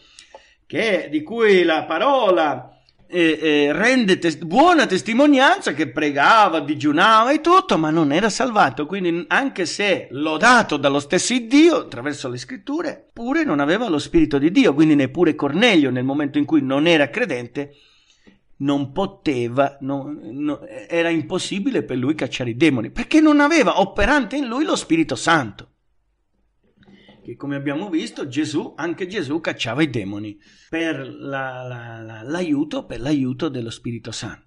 che, di cui la parola eh, eh, rende tes- buona testimonianza che pregava, digiunava e tutto, ma non era salvato. Quindi, anche se lodato dallo stesso Dio attraverso le scritture, pure non aveva lo Spirito di Dio. Quindi, neppure Cornelio, nel momento in cui non era credente, non poteva, non, non, era impossibile per lui cacciare i demoni, perché non aveva operante in lui lo Spirito Santo. Che come abbiamo visto, Gesù, anche Gesù cacciava i demoni per la, la, la, l'aiuto, per l'aiuto dello Spirito Santo.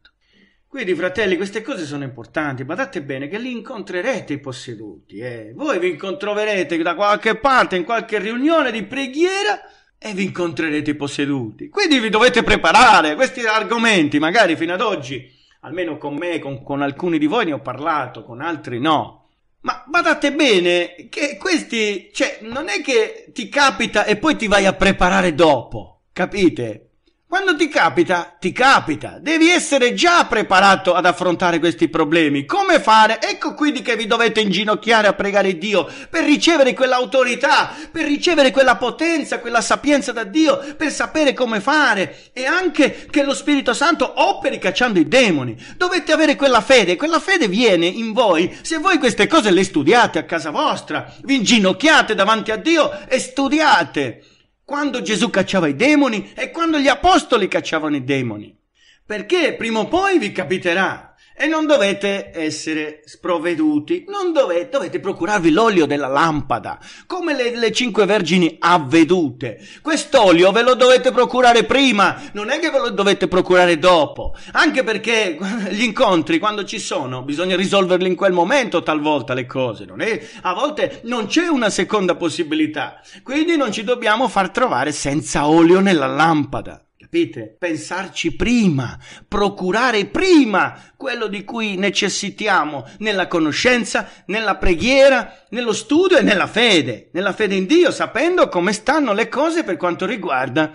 Quindi, fratelli, queste cose sono importanti. Badate bene che li incontrerete i posseduti. Eh. Voi vi incontroverete da qualche parte, in qualche riunione di preghiera e vi incontrerete posseduti. Quindi vi dovete preparare questi argomenti, magari fino ad oggi, almeno con me, con, con alcuni di voi ne ho parlato, con altri no. Ma badate bene che questi, cioè, non è che ti capita e poi ti vai a preparare dopo, capite? Quando ti capita, ti capita. Devi essere già preparato ad affrontare questi problemi. Come fare? Ecco quindi che vi dovete inginocchiare a pregare Dio per ricevere quell'autorità, per ricevere quella potenza, quella sapienza da Dio, per sapere come fare e anche che lo Spirito Santo operi cacciando i demoni. Dovete avere quella fede. Quella fede viene in voi se voi queste cose le studiate a casa vostra, vi inginocchiate davanti a Dio e studiate quando Gesù cacciava i demoni e quando gli apostoli cacciavano i demoni. Perché prima o poi vi capiterà e non dovete essere sprovveduti, non dovete, dovete procurarvi l'olio della lampada, come le, le, cinque vergini avvedute. Quest'olio ve lo dovete procurare prima, non è che ve lo dovete procurare dopo, anche perché gli incontri quando ci sono bisogna risolverli in quel momento talvolta le cose, non è, a volte non c'è una seconda possibilità, quindi non ci dobbiamo far trovare senza olio nella lampada. Capite? Pensarci prima, procurare prima quello di cui necessitiamo nella conoscenza, nella preghiera, nello studio e nella fede, nella fede in Dio, sapendo come stanno le cose per quanto riguarda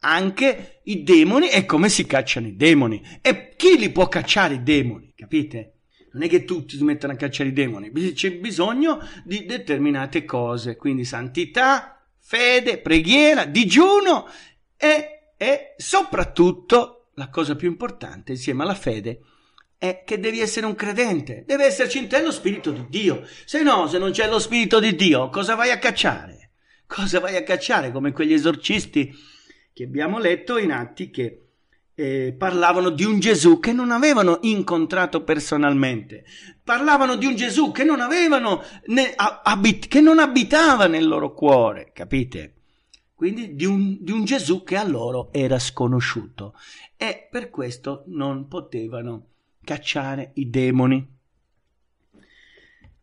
anche i demoni e come si cacciano i demoni. E chi li può cacciare i demoni? Capite? non è che tutti si mettono a cacciare i demoni, c'è bisogno di determinate cose, quindi santità, fede, preghiera, digiuno e e soprattutto, la cosa più importante insieme alla fede, è che devi essere un credente, deve esserci in te lo Spirito di Dio, se no, se non c'è lo Spirito di Dio, cosa vai a cacciare? Cosa vai a cacciare? Come quegli esorcisti che abbiamo letto in atti che eh, parlavano di un Gesù che non avevano incontrato personalmente, parlavano di un Gesù che non avevano, ne, abit, che non abitava nel loro cuore, capite? quindi di un, di un Gesù che a loro era sconosciuto e per questo non potevano cacciare i demoni.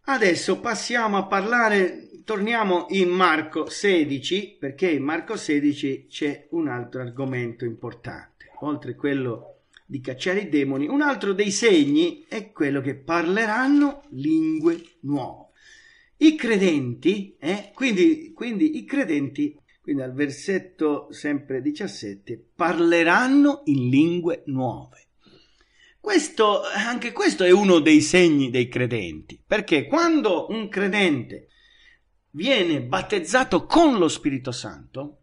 Adesso passiamo a parlare, torniamo in Marco 16, perché in Marco 16 c'è un altro argomento importante, oltre a quello di cacciare i demoni, un altro dei segni è quello che parleranno lingue nuove. I credenti, eh, quindi, quindi i credenti quindi al versetto sempre 17, parleranno in lingue nuove. Questo, anche questo è uno dei segni dei credenti, perché quando un credente viene battezzato con lo Spirito Santo,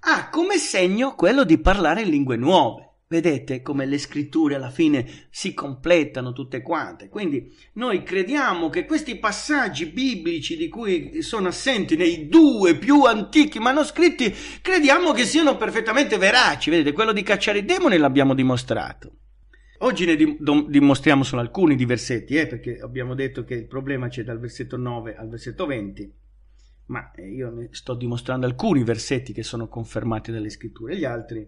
ha come segno quello di parlare in lingue nuove. Vedete come le scritture alla fine si completano tutte quante. Quindi noi crediamo che questi passaggi biblici di cui sono assenti nei due più antichi manoscritti, crediamo che siano perfettamente veraci. Vedete, quello di cacciare i demoni l'abbiamo dimostrato. Oggi ne dimostriamo solo alcuni di versetti, eh, perché abbiamo detto che il problema c'è dal versetto 9 al versetto 20 ma eh, io ne sto dimostrando alcuni versetti che sono confermati dalle scritture, gli altri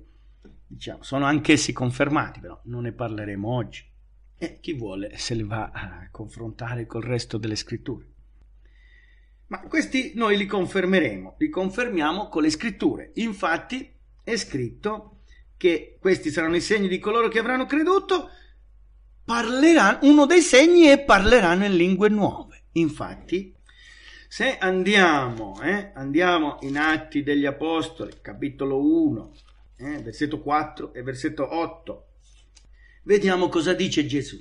diciamo, sono anch'essi confermati, però non ne parleremo oggi. E chi vuole se li va a confrontare col resto delle scritture. Ma questi noi li confermeremo, li confermiamo con le scritture. Infatti è scritto che questi saranno i segni di coloro che avranno creduto, parleranno, uno dei segni è parleranno in lingue nuove. Infatti, se andiamo, eh, andiamo in Atti degli Apostoli, capitolo 1, eh, versetto 4 e versetto 8. Vediamo cosa dice Gesù.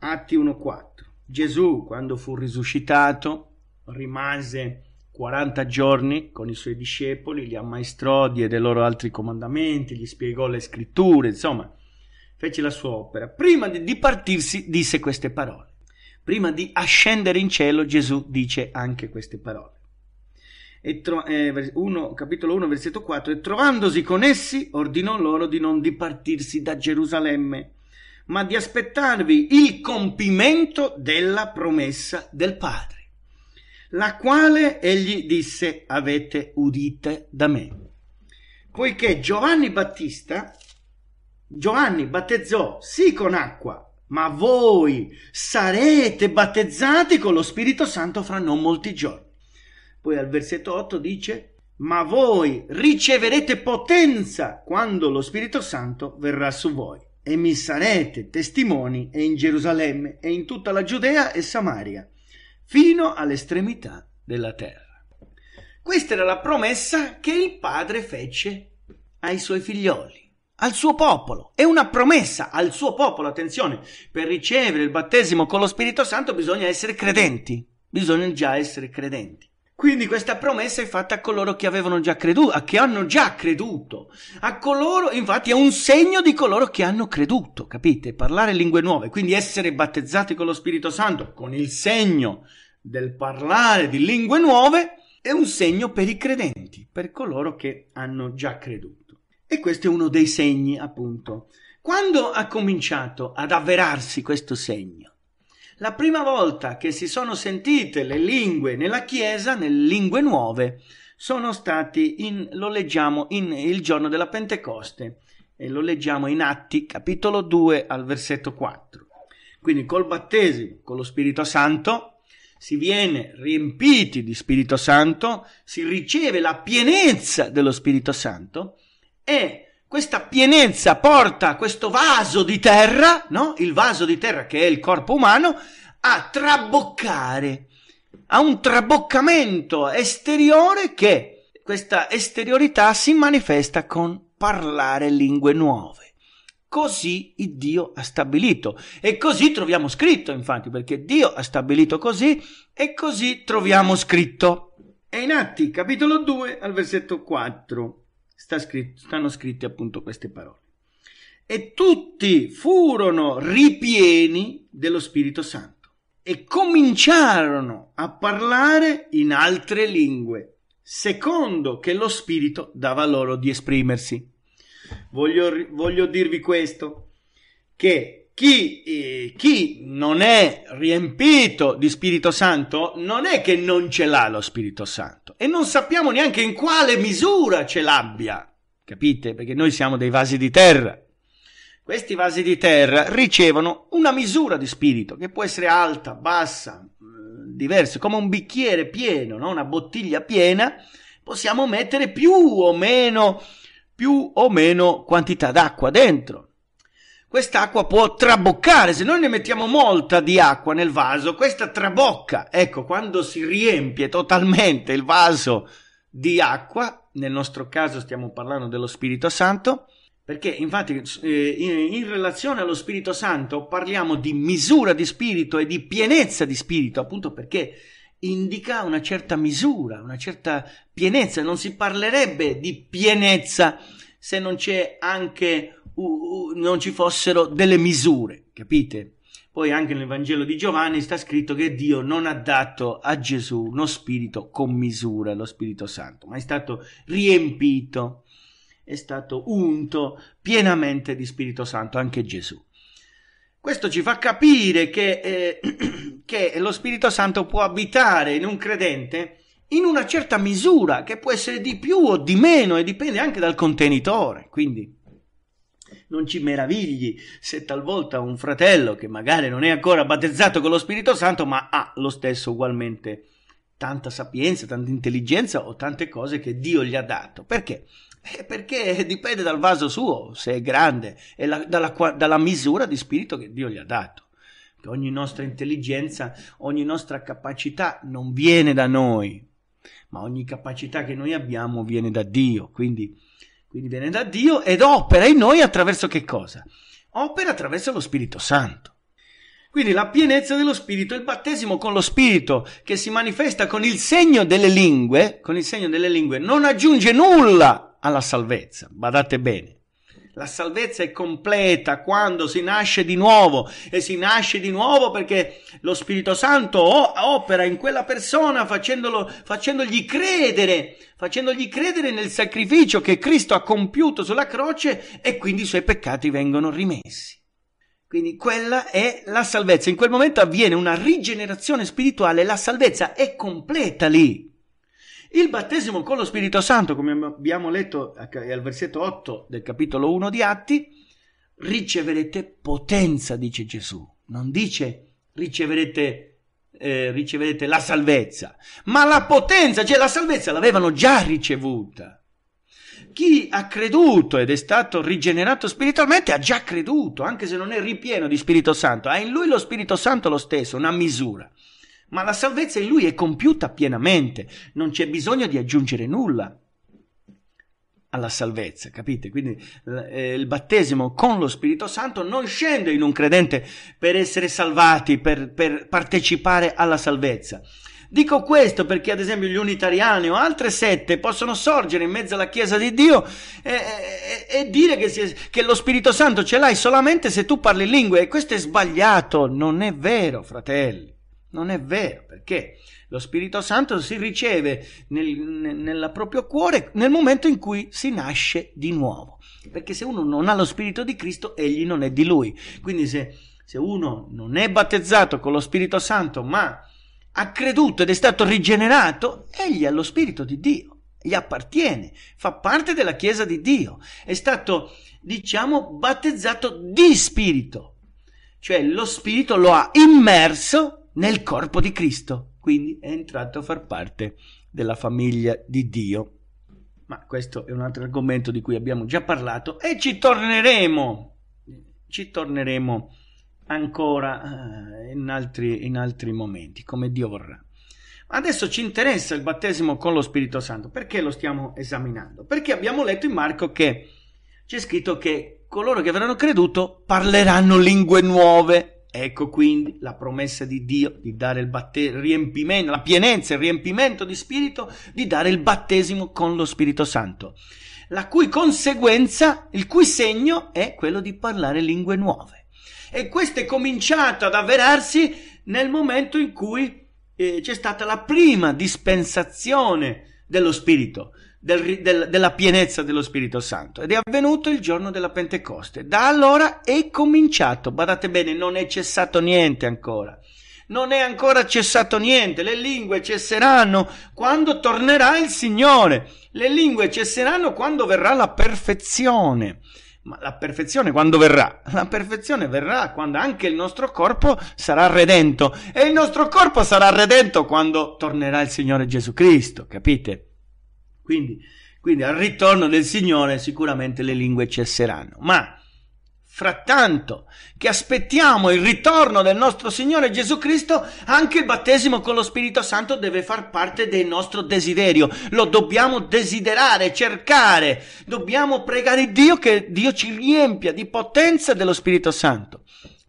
Atti 1.4. Gesù, quando fu risuscitato, rimase 40 giorni con i suoi discepoli, li ammaestrò, diede loro altri comandamenti, gli spiegò le scritture, insomma, fece la sua opera. Prima di dipartirsi, disse queste parole. Prima di ascendere in cielo Gesù dice anche queste parole e tro- eh, 1, capitolo 1, versetto 4, e trovandosi con essi ordinò loro di non dipartirsi da Gerusalemme, ma di aspettarvi il compimento della promessa del Padre, la quale egli disse avete udite da me. Poiché Giovanni Battista, Giovanni battezzò sì con acqua, ma voi sarete battezzati con lo Spirito Santo fra non molti giorni. Poi al versetto 8 dice, ma voi riceverete potenza quando lo Spirito Santo verrà su voi e mi sarete testimoni e in Gerusalemme e in tutta la Giudea e Samaria, fino all'estremità della terra. Questa era la promessa che il padre fece ai suoi figlioli al suo popolo. È una promessa al suo popolo. Attenzione, per ricevere il battesimo con lo Spirito Santo bisogna essere credenti. Bisogna già essere credenti. Quindi questa promessa è fatta a coloro che avevano già creduto, a che hanno già creduto, a coloro, infatti è un segno di coloro che hanno creduto, capite? Parlare lingue nuove, quindi essere battezzati con lo Spirito Santo, con il segno del parlare di lingue nuove, è un segno per i credenti, per coloro che hanno già creduto. E questo è uno dei segni, appunto. Quando ha cominciato ad avverarsi questo segno? la prima volta che si sono sentite le lingue nella Chiesa, nelle lingue nuove, sono stati, in, lo leggiamo in, il giorno della Pentecoste e lo leggiamo in Atti capitolo 2 al versetto 4. Quindi col battesimo, con lo Spirito Santo, si viene riempiti di Spirito Santo, si riceve la pienezza dello Spirito Santo e questa pienezza porta questo vaso di terra, no? il vaso di terra che è il corpo umano, a traboccare, a un traboccamento esteriore che questa esteriorità si manifesta con parlare lingue nuove. Così Dio ha stabilito e così troviamo scritto, infatti, perché Dio ha stabilito così e così troviamo scritto. È in Atti, capitolo 2, al versetto 4 sta scritto, stanno scritte appunto queste parole. E tutti furono ripieni dello Spirito Santo e cominciarono a parlare in altre lingue, secondo che lo Spirito dava loro di esprimersi. Voglio, voglio dirvi questo, che chi, eh, chi non è riempito di Spirito Santo non è che non ce l'ha lo Spirito Santo e non sappiamo neanche in quale misura ce l'abbia, capite? Perché noi siamo dei vasi di terra. Questi vasi di terra ricevono una misura di spirito che può essere alta, bassa, eh, diversa, come un bicchiere pieno, no? una bottiglia piena, possiamo mettere più o meno più o meno quantità d'acqua dentro quest'acqua può traboccare. Se noi ne mettiamo molta di acqua nel vaso, questa trabocca. Ecco, quando si riempie totalmente il vaso di acqua, nel nostro caso stiamo parlando dello Spirito Santo, perché infatti eh, in relazione allo Spirito Santo parliamo di misura di spirito e di pienezza di spirito, appunto perché indica una certa misura, una certa pienezza, non si parlerebbe di pienezza se non c'è anche non ci fossero delle misure, capite? Poi anche nel Vangelo di Giovanni sta scritto che Dio non ha dato a Gesù uno spirito con misura, lo Spirito Santo, ma è stato riempito, è stato unto pienamente di Spirito Santo anche Gesù. Questo ci fa capire che, eh, che lo Spirito Santo può abitare in un credente in una certa misura, che può essere di più o di meno e dipende anche dal contenitore. Quindi non ci meravigli se talvolta un fratello che magari non è ancora battezzato con lo Spirito Santo, ma ha lo stesso ugualmente tanta sapienza, tanta intelligenza o tante cose che Dio gli ha dato. Perché? Eh, perché dipende dal vaso suo, se è grande, e la, dalla, dalla misura di spirito che Dio gli ha dato ogni nostra intelligenza, ogni nostra capacità non viene da noi, ma ogni capacità che noi abbiamo viene da Dio. Quindi quindi viene da Dio ed opera in noi attraverso che cosa? Opera attraverso lo Spirito Santo. Quindi la pienezza dello Spirito, il battesimo con lo Spirito che si manifesta con il segno delle lingue, con il segno delle lingue, non aggiunge nulla alla salvezza, badate bene. La salvezza è completa quando si nasce di nuovo e si nasce di nuovo perché lo Spirito Santo opera in quella persona facendogli credere, facendogli credere nel sacrificio che Cristo ha compiuto sulla croce e quindi i suoi peccati vengono rimessi. Quindi quella è la salvezza. In quel momento avviene una rigenerazione spirituale, la salvezza è completa lì. Il battesimo con lo Spirito Santo, come abbiamo letto al versetto 8 del capitolo 1 di Atti, riceverete potenza, dice Gesù. Non dice riceverete, eh, riceverete la salvezza, ma la potenza, cioè la salvezza l'avevano già ricevuta. Chi ha creduto ed è stato rigenerato spiritualmente ha già creduto, anche se non è ripieno di Spirito Santo, ha in lui lo Spirito Santo lo stesso, una misura ma la salvezza in lui è compiuta pienamente, non c'è bisogno di aggiungere nulla alla salvezza, capite? Quindi eh, il battesimo con lo Spirito Santo non scende in un credente per essere salvati, per, per partecipare alla salvezza. Dico questo perché, ad esempio, gli unitariani o altre sette possono sorgere in mezzo alla Chiesa di Dio e, e, e dire che, si, che, lo Spirito Santo ce l'hai solamente se tu parli lingue. E questo è sbagliato, non è vero, fratelli. Non è vero, perché lo Spirito Santo si riceve nel, nel proprio cuore nel momento in cui si nasce di nuovo. Perché se uno non ha lo Spirito di Cristo, egli non è di lui. Quindi se, se uno non è battezzato con lo Spirito Santo, ma ha creduto ed è stato rigenerato, egli ha lo Spirito di Dio gli appartiene, fa parte della Chiesa di Dio, è stato, diciamo, battezzato di Spirito, cioè lo Spirito lo ha immerso nel corpo di Cristo, quindi è entrato a far parte della famiglia di Dio. Ma questo è un altro argomento di cui abbiamo già parlato e ci torneremo, ci torneremo ancora eh, in altri, in altri momenti, come Dio vorrà. Adesso ci interessa il battesimo con lo Spirito Santo, perché lo stiamo esaminando? Perché abbiamo letto in Marco che c'è scritto che coloro che avranno creduto parleranno lingue nuove Ecco quindi la promessa di Dio di dare il battesimo, riempimento, la pienenza, il riempimento di spirito, di dare il battesimo con lo Spirito Santo, la cui conseguenza, il cui segno è quello di parlare lingue nuove. E questo è cominciato ad avverarsi nel momento in cui eh, c'è stata la prima dispensazione dello Spirito del, del, della pienezza dello Spirito Santo ed è avvenuto il giorno della Pentecoste. Da allora è cominciato, badate bene, non è cessato niente ancora. Non è ancora cessato niente, le lingue cesseranno quando tornerà il Signore, le lingue cesseranno quando verrà la perfezione. Ma la perfezione quando verrà? La perfezione verrà quando anche il nostro corpo sarà redento e il nostro corpo sarà redento quando tornerà il Signore Gesù Cristo, capite? Quindi, quindi al ritorno del Signore sicuramente le lingue cesseranno. Ma frattanto che aspettiamo il ritorno del nostro Signore Gesù Cristo, anche il battesimo con lo Spirito Santo deve far parte del nostro desiderio. Lo dobbiamo desiderare, cercare, dobbiamo pregare Dio che Dio ci riempia di potenza dello Spirito Santo.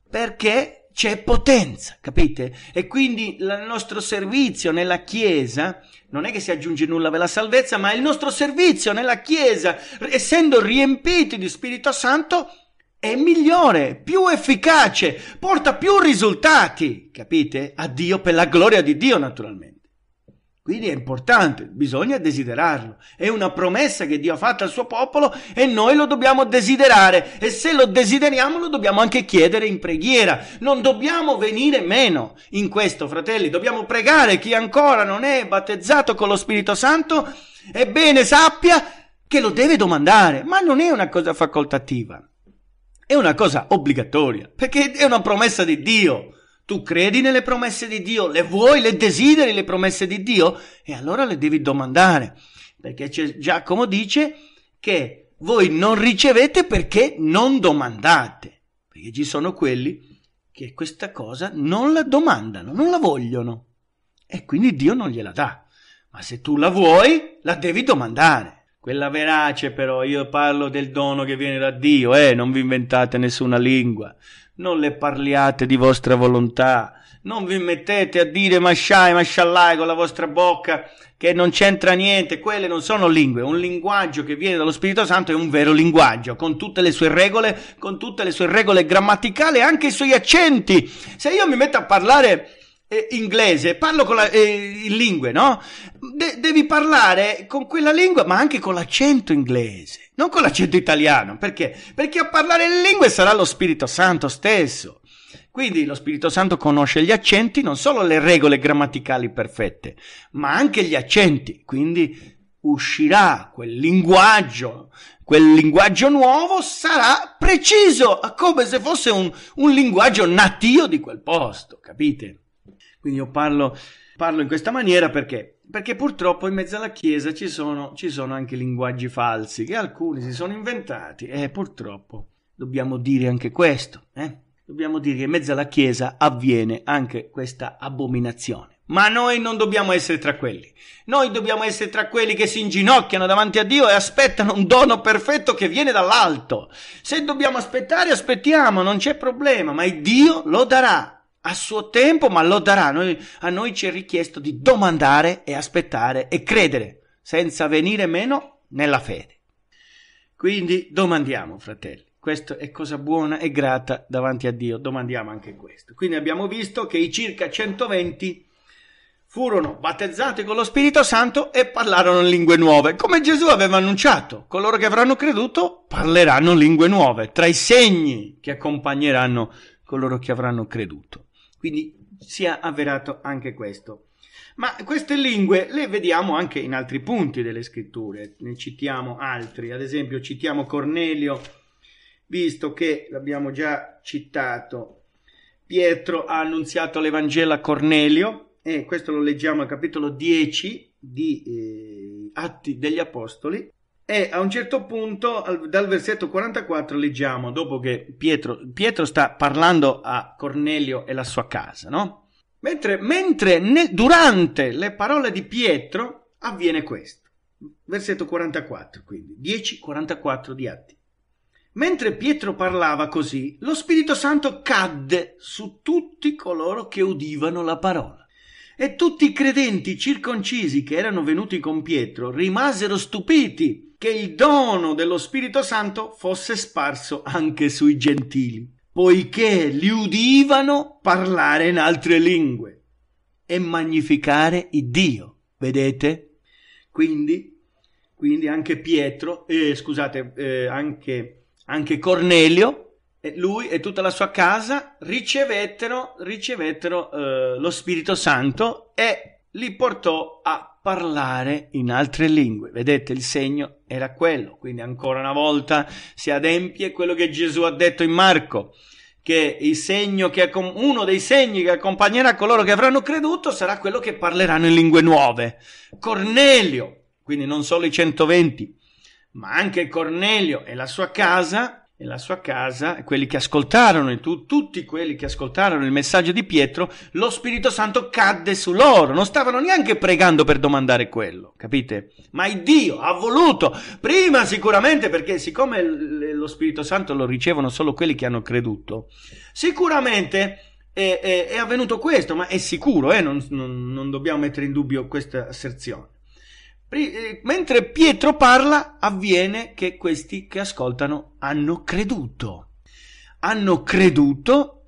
Perché c'è potenza, capite? E quindi il nostro servizio nella Chiesa non è che si aggiunge nulla per la salvezza, ma il nostro servizio nella Chiesa, essendo riempiti di Spirito Santo, è migliore, più efficace, porta più risultati, capite? A Dio, per la gloria di Dio naturalmente. Quindi è importante, bisogna desiderarlo. È una promessa che Dio ha fatto al suo popolo e noi lo dobbiamo desiderare. E se lo desideriamo lo dobbiamo anche chiedere in preghiera. Non dobbiamo venire meno in questo, fratelli. Dobbiamo pregare chi ancora non è battezzato con lo Spirito Santo. Ebbene sappia che lo deve domandare, ma non è una cosa facoltativa. È una cosa obbligatoria, perché è una promessa di Dio. Tu credi nelle promesse di Dio? Le vuoi? Le desideri le promesse di Dio? E allora le devi domandare. Perché Giacomo dice che voi non ricevete perché non domandate. Perché ci sono quelli che questa cosa non la domandano, non la vogliono. E quindi Dio non gliela dà. Ma se tu la vuoi, la devi domandare quella verace però, io parlo del dono che viene da Dio, eh, non vi inventate nessuna lingua non le parliate di vostra volontà, non vi mettete a dire masciai, masciallai con la vostra bocca, che non c'entra niente, quelle non sono lingue, un linguaggio che viene dallo Spirito Santo è un vero linguaggio, con tutte le sue regole, con tutte le sue regole grammaticali e anche i suoi accenti. Se io mi metto a parlare eh, inglese, parlo la, eh, in lingue, no? De- devi parlare con quella lingua, ma anche con l'accento inglese, non con l'accento italiano. Perché? Perché a parlare le lingue sarà lo Spirito Santo stesso. Quindi lo Spirito Santo conosce gli accenti, non solo le regole grammaticali perfette, ma anche gli accenti. Quindi uscirà quel linguaggio, quel linguaggio nuovo sarà preciso, come se fosse un, un linguaggio natio di quel posto, capite? Quindi io parlo, parlo in questa maniera perché? perché? purtroppo in mezzo alla Chiesa ci sono, ci sono anche linguaggi falsi che alcuni si sono inventati e purtroppo dobbiamo dire anche questo. Eh? Dobbiamo dire che in mezzo alla Chiesa avviene anche questa abominazione. Ma noi non dobbiamo essere tra quelli. Noi dobbiamo essere tra quelli che si inginocchiano davanti a Dio e aspettano un dono perfetto che viene dall'alto. Se dobbiamo aspettare, aspettiamo, non c'è problema, ma Dio lo darà a suo tempo, ma lo darà. Noi, a noi ci è richiesto di domandare e aspettare e credere, senza venire meno nella fede. Quindi domandiamo, fratelli. Questa è cosa buona e grata davanti a Dio. Domandiamo anche questo. Quindi abbiamo visto che i circa 120 furono battezzati con lo Spirito Santo e parlarono lingue nuove, come Gesù aveva annunciato. Coloro che avranno creduto parleranno lingue nuove, tra i segni che accompagneranno coloro che avranno creduto. Quindi sia avverato anche questo. Ma queste lingue le vediamo anche in altri punti delle scritture, ne citiamo altri, ad esempio citiamo Cornelio, visto che l'abbiamo già citato, Pietro ha annunziato l'Evangelo a Cornelio e questo lo leggiamo al capitolo 10 di eh, Atti degli Apostoli e a un certo punto, al, dal versetto 44, leggiamo, dopo che Pietro, Pietro, sta parlando a Cornelio e la sua casa, no? Mentre, mentre ne, durante le parole di Pietro avviene questo. Versetto 44, quindi 10, 44 di Atti. Mentre Pietro parlava così, lo Spirito Santo cadde su tutti coloro che udivano la parola. E tutti i credenti circoncisi che erano venuti con Pietro rimasero stupiti che il dono dello Spirito Santo fosse sparso anche sui gentili, poiché li udivano parlare in altre lingue e magnificare il Dio. Vedete? Quindi, quindi anche Pietro, eh, scusate, eh, anche, anche Cornelio lui e tutta la sua casa ricevettero, ricevettero eh, lo Spirito Santo e li portò a parlare in altre lingue. Vedete, il segno era quello. Quindi ancora una volta si adempie quello che Gesù ha detto in Marco, che, che uno dei segni che accompagnerà coloro che avranno creduto sarà quello che parleranno in lingue nuove. Cornelio, quindi non solo i 120, ma anche Cornelio e la sua casa nella sua casa, quelli che ascoltarono, tu, tutti quelli che ascoltarono il messaggio di Pietro, lo Spirito Santo cadde su loro, non stavano neanche pregando per domandare quello, capite? Ma il Dio ha voluto, prima sicuramente perché siccome lo Spirito Santo lo ricevono solo quelli che hanno creduto, sicuramente è, è, è avvenuto questo, ma è sicuro, eh? non, non, non dobbiamo mettere in dubbio questa asserzione. Eh, mentre Pietro parla, avviene che questi che ascoltano hanno creduto. Hanno creduto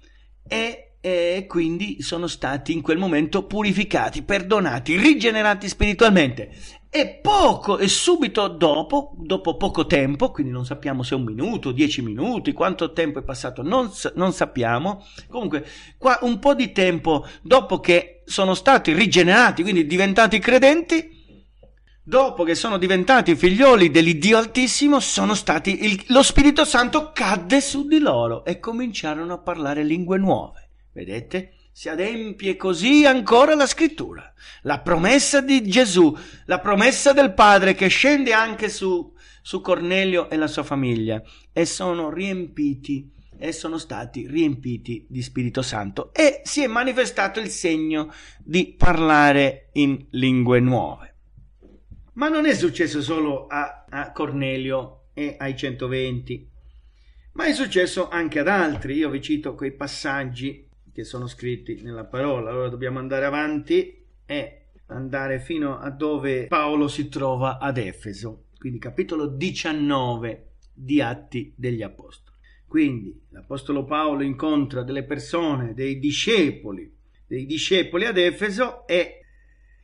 e, e quindi sono stati in quel momento purificati, perdonati, rigenerati spiritualmente. E poco, e subito dopo, dopo poco tempo, quindi non sappiamo se un minuto, dieci minuti, quanto tempo è passato, non, non sappiamo. Comunque, qua un po' di tempo dopo che sono stati rigenerati, quindi diventati credenti, dopo che sono diventati figlioli dell'Iddio Altissimo, sono stati il, lo Spirito Santo cadde su di loro e cominciarono a parlare lingue nuove. Vedete? Si adempie così ancora la scrittura, la promessa di Gesù, la promessa del Padre che scende anche su, su Cornelio e la sua famiglia e sono riempiti e sono stati riempiti di Spirito Santo e si è manifestato il segno di parlare in lingue nuove. Ma non è successo solo a, a Cornelio e ai 120, ma è successo anche ad altri. Io vi cito quei passaggi che sono scritti nella parola. Allora dobbiamo andare avanti e andare fino a dove Paolo si trova ad Efeso, quindi capitolo 19 di Atti degli Apostoli. Quindi l'Apostolo Paolo incontra delle persone, dei discepoli, dei discepoli ad Efeso e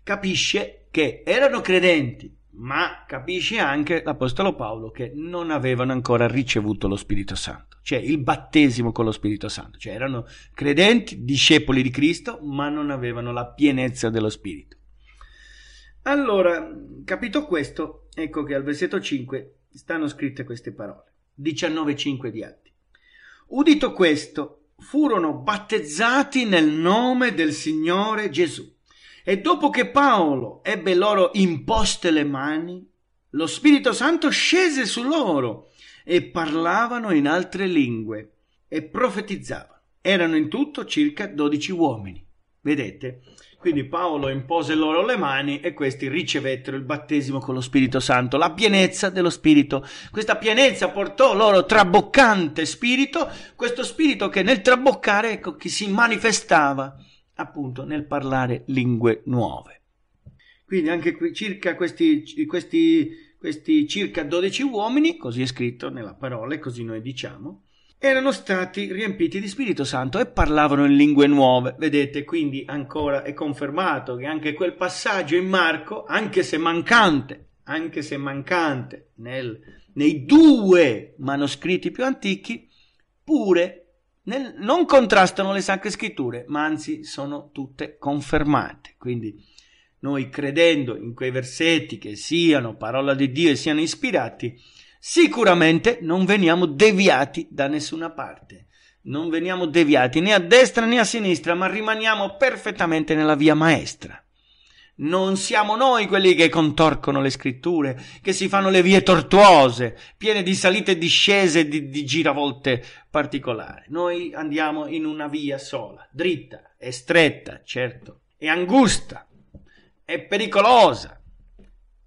capisce che erano credenti, ma capisci anche l'Apostolo Paolo che non avevano ancora ricevuto lo Spirito Santo, cioè il battesimo con lo Spirito Santo, cioè erano credenti, discepoli di Cristo, ma non avevano la pienezza dello Spirito. Allora, capito questo, ecco che al versetto 5 stanno scritte queste parole, 19.5 di Atti. Udito questo, furono battezzati nel nome del Signore Gesù e dopo che Paolo ebbe loro imposte le mani, lo Spirito Santo scese su loro e parlavano in altre lingue e profetizzavano. Erano in tutto circa dodici uomini. Vedete? Quindi Paolo impose loro le mani e questi ricevettero il battesimo con lo Spirito Santo, la pienezza dello Spirito. Questa pienezza portò loro traboccante spirito, questo spirito che nel traboccare ecco, che si manifestava appunto nel parlare lingue nuove. Quindi anche qui circa questi, questi, questi circa 12 uomini, così è scritto nella parola e così noi diciamo, erano stati riempiti di Spirito Santo e parlavano in lingue nuove. Vedete, quindi ancora è confermato che anche quel passaggio in Marco, anche se mancante, anche se mancante nel, nei due manoscritti più antichi, pure nel, non contrastano le sacre scritture, ma anzi sono tutte confermate. Quindi noi credendo in quei versetti che siano parola di Dio e siano ispirati, sicuramente non veniamo deviati da nessuna parte. Non veniamo deviati né a destra né a sinistra, ma rimaniamo perfettamente nella via maestra. Non siamo noi quelli che contorcono le scritture, che si fanno le vie tortuose, piene di salite e discese e di, di giravolte particolari. Noi andiamo in una via sola, dritta e stretta, certo, e angusta, è pericolosa,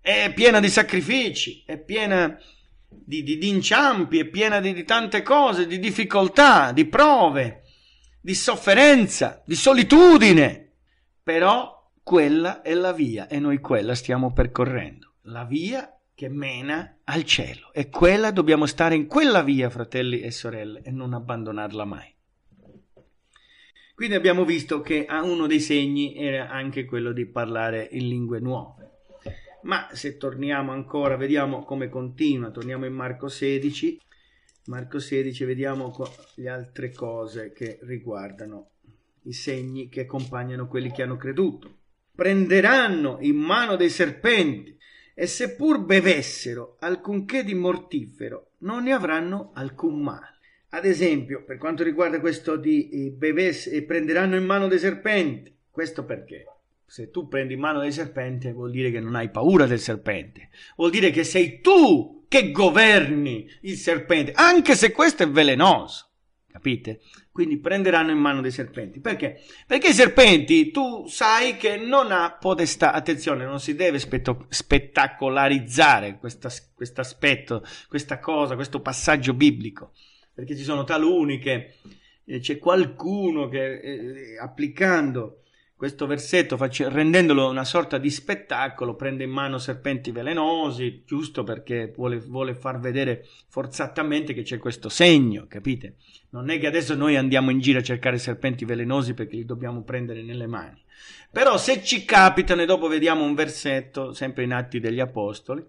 è piena di sacrifici, è piena di, di, di inciampi, è piena di, di tante cose, di difficoltà, di prove, di sofferenza, di solitudine. Però quella è la via e noi quella stiamo percorrendo. La via che mena al cielo. E quella dobbiamo stare in quella via, fratelli e sorelle, e non abbandonarla mai. Quindi abbiamo visto che uno dei segni era anche quello di parlare in lingue nuove. Ma se torniamo ancora, vediamo come continua, torniamo in Marco 16. Marco 16, vediamo le altre cose che riguardano i segni che accompagnano quelli che hanno creduto prenderanno in mano dei serpenti e seppur bevessero alcunché di mortifero non ne avranno alcun male. Ad esempio, per quanto riguarda questo di eh, bevesse e eh, prenderanno in mano dei serpenti, questo perché? Se tu prendi in mano dei serpenti vuol dire che non hai paura del serpente, vuol dire che sei tu che governi il serpente, anche se questo è velenoso capite? Quindi prenderanno in mano dei serpenti. Perché? Perché i serpenti tu sai che non ha potestà, attenzione, non si deve spetto, spettacolarizzare questo aspetto, questa cosa, questo passaggio biblico, perché ci sono taluni che eh, c'è qualcuno che eh, eh applicando questo versetto, face- rendendolo una sorta di spettacolo, prende in mano serpenti velenosi, giusto perché vuole, vuole, far vedere forzatamente che c'è questo segno, capite? Non è che adesso noi andiamo in giro a cercare serpenti velenosi perché li dobbiamo prendere nelle mani. Però se ci capitano, e dopo vediamo un versetto, sempre in Atti degli Apostoli,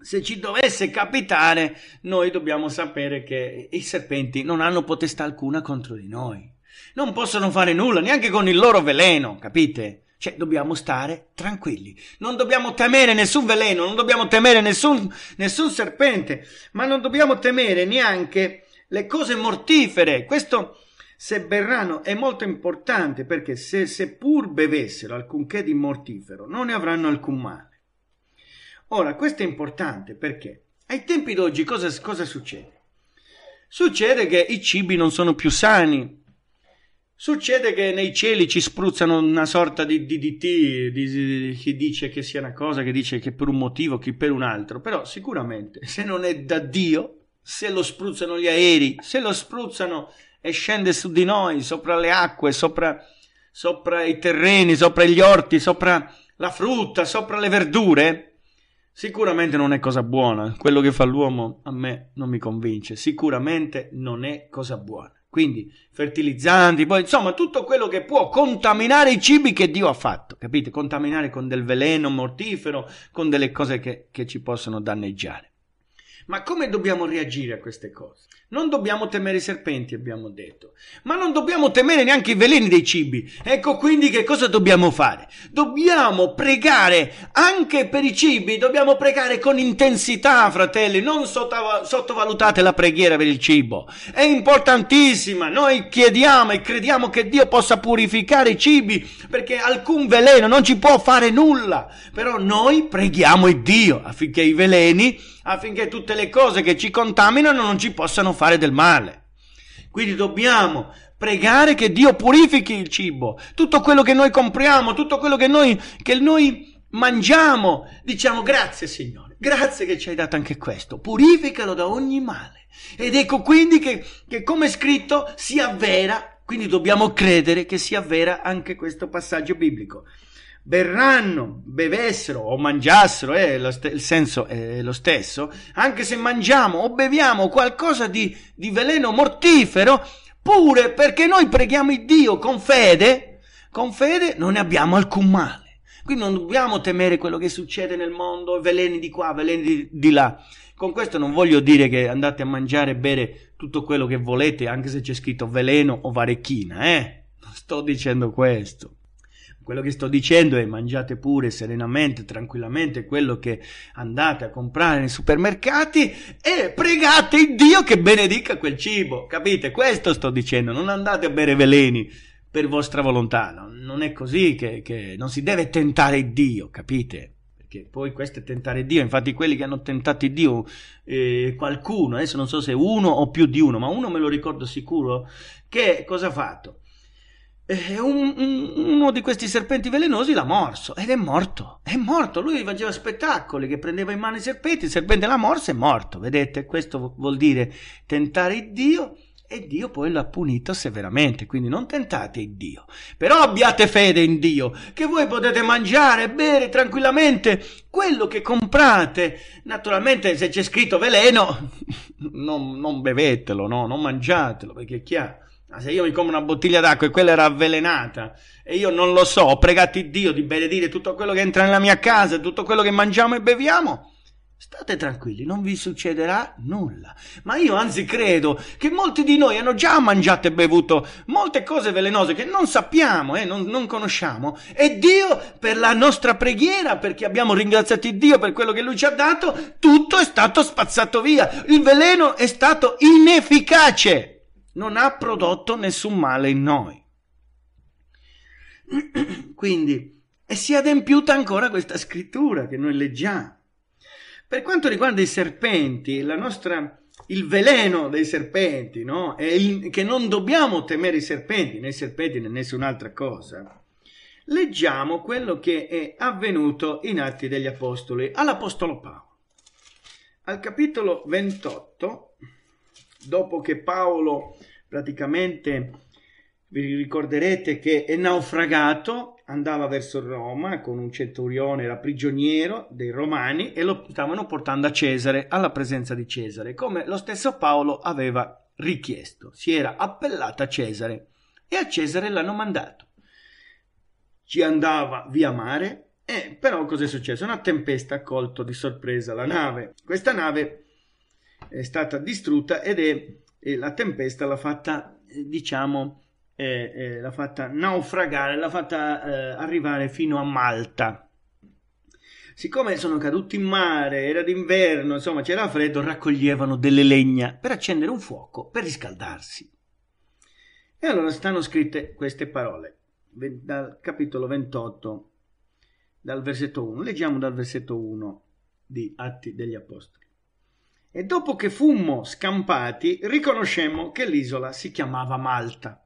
se ci dovesse capitare, noi dobbiamo sapere che i serpenti non hanno potestà alcuna contro di noi non possono fare nulla, neanche con il loro veleno, capite? Cioè, dobbiamo stare tranquilli. Non dobbiamo temere nessun veleno, non dobbiamo temere nessun, nessun serpente, ma non dobbiamo temere neanche le cose mortifere. Questo, se berranno, è molto importante perché se seppur bevessero alcunché di mortifero, non ne avranno alcun male. Ora, questo è importante perché ai tempi d'oggi cosa, cosa succede? Succede che i cibi non sono più sani, Succede che nei cieli ci spruzzano una sorta di DDT, di, chi dice che sia una cosa, che dice che per un motivo, chi per un altro, però sicuramente se non è da Dio, se lo spruzzano gli aerei, se lo spruzzano e scende su di noi, sopra le acque, sopra, sopra i terreni, sopra gli orti, sopra la frutta, sopra le verdure, sicuramente non è cosa buona, quello che fa l'uomo a me non mi convince, sicuramente non è cosa buona. Quindi fertilizzanti, poi insomma tutto quello che può contaminare i cibi che Dio ha fatto, capite? Contaminare con del veleno mortifero, con delle cose che, che ci possono danneggiare. Ma come dobbiamo reagire a queste cose? Non dobbiamo temere i serpenti, abbiamo detto, ma non dobbiamo temere neanche i veleni dei cibi. Ecco quindi che cosa dobbiamo fare? Dobbiamo pregare anche per i cibi, dobbiamo pregare con intensità, fratelli, non sottovalutate la preghiera per il cibo. È importantissima, noi chiediamo e crediamo che Dio possa purificare i cibi perché alcun veleno non ci può fare nulla, però noi preghiamo il Dio affinché i veleni, affinché tutte le cose che ci contaminano non ci possano fare fare del male. Quindi dobbiamo pregare che Dio purifichi il cibo, tutto quello che noi compriamo, tutto quello che noi, che noi mangiamo. Diciamo grazie Signore, grazie che ci hai dato anche questo, purificalo da ogni male. Ed ecco quindi che, che come scritto si avvera, quindi dobbiamo credere che si avvera anche questo passaggio biblico berranno, bevessero o mangiassero, eh, st- il senso è lo stesso, anche se mangiamo o beviamo qualcosa di, di veleno mortifero, pure perché noi preghiamo il Dio con fede, con fede non ne abbiamo alcun male. Quindi non dobbiamo temere quello che succede nel mondo, veleni di qua, veleni di, di là. Con questo non voglio dire che andate a mangiare e bere tutto quello che volete, anche se c'è scritto veleno o varecchina, eh? Non sto dicendo questo. Quello che sto dicendo è mangiate pure serenamente, tranquillamente quello che andate a comprare nei supermercati e pregate il Dio che benedica quel cibo. Capite? Questo sto dicendo. Non andate a bere veleni per vostra volontà. No? Non è così che, che non si deve tentare Dio, capite? Perché poi questo è tentare Dio. Infatti, quelli che hanno tentato Dio, eh, qualcuno, adesso non so se uno o più di uno, ma uno me lo ricordo sicuro, che cosa ha fatto? eh, un, uno di questi serpenti velenosi l'ha morso ed è morto, è morto, lui faceva spettacoli che prendeva in mano i serpenti, il serpente l'ha morso e è morto, vedete, questo vuol dire tentare Dio e Dio poi l'ha punito severamente, quindi non tentate Dio, però abbiate fede in Dio, che voi potete mangiare, e bere tranquillamente quello che comprate, naturalmente se c'è scritto veleno non, non bevetelo, no? non mangiatelo, perché è chiaro ma ah, se io mi compro una bottiglia d'acqua e quella era avvelenata e io non lo so, ho pregato Dio di benedire tutto quello che entra nella mia casa, tutto quello che mangiamo e beviamo, State tranquilli, non vi succederà nulla. Ma io anzi credo che molti di noi hanno già mangiato e bevuto molte cose velenose che non sappiamo e eh, non, non, conosciamo. E Dio, per la nostra preghiera, perché abbiamo ringraziato Dio per quello che Lui ci ha dato, tutto è stato spazzato via. Il veleno è stato inefficace non ha prodotto nessun male in noi. Quindi, e si è adempiuta ancora questa scrittura che noi leggiamo. Per quanto riguarda i serpenti, la nostra il veleno dei serpenti, no? il, che non dobbiamo temere i serpenti, né i serpenti né nessun'altra cosa. Leggiamo quello che è avvenuto in Atti degli Apostoli all'Apostolo Paolo. Al capitolo 28 dopo che Paolo praticamente vi ricorderete che è naufragato, andava verso Roma con un centurione, era prigioniero dei romani e lo stavano portando a Cesare, alla presenza di Cesare, come lo stesso Paolo aveva richiesto. Si era appellata a Cesare e a Cesare l'hanno mandato. Ci andava via mare, e eh, però cosa è successo? Una tempesta ha colto di sorpresa la nave. Questa nave è stata distrutta ed è la tempesta l'ha fatta, eh, diciamo, eh, eh, l'ha fatta naufragare, l'ha fatta eh, arrivare fino a Malta. Siccome sono caduti in mare, era d'inverno, insomma c'era freddo, raccoglievano delle legna per accendere un fuoco, per riscaldarsi. E allora stanno scritte queste parole dal capitolo 28, dal versetto 1. Leggiamo dal versetto 1 di Atti degli Apostoli e dopo che fummo scampati riconoscemmo che l'isola si chiamava Malta.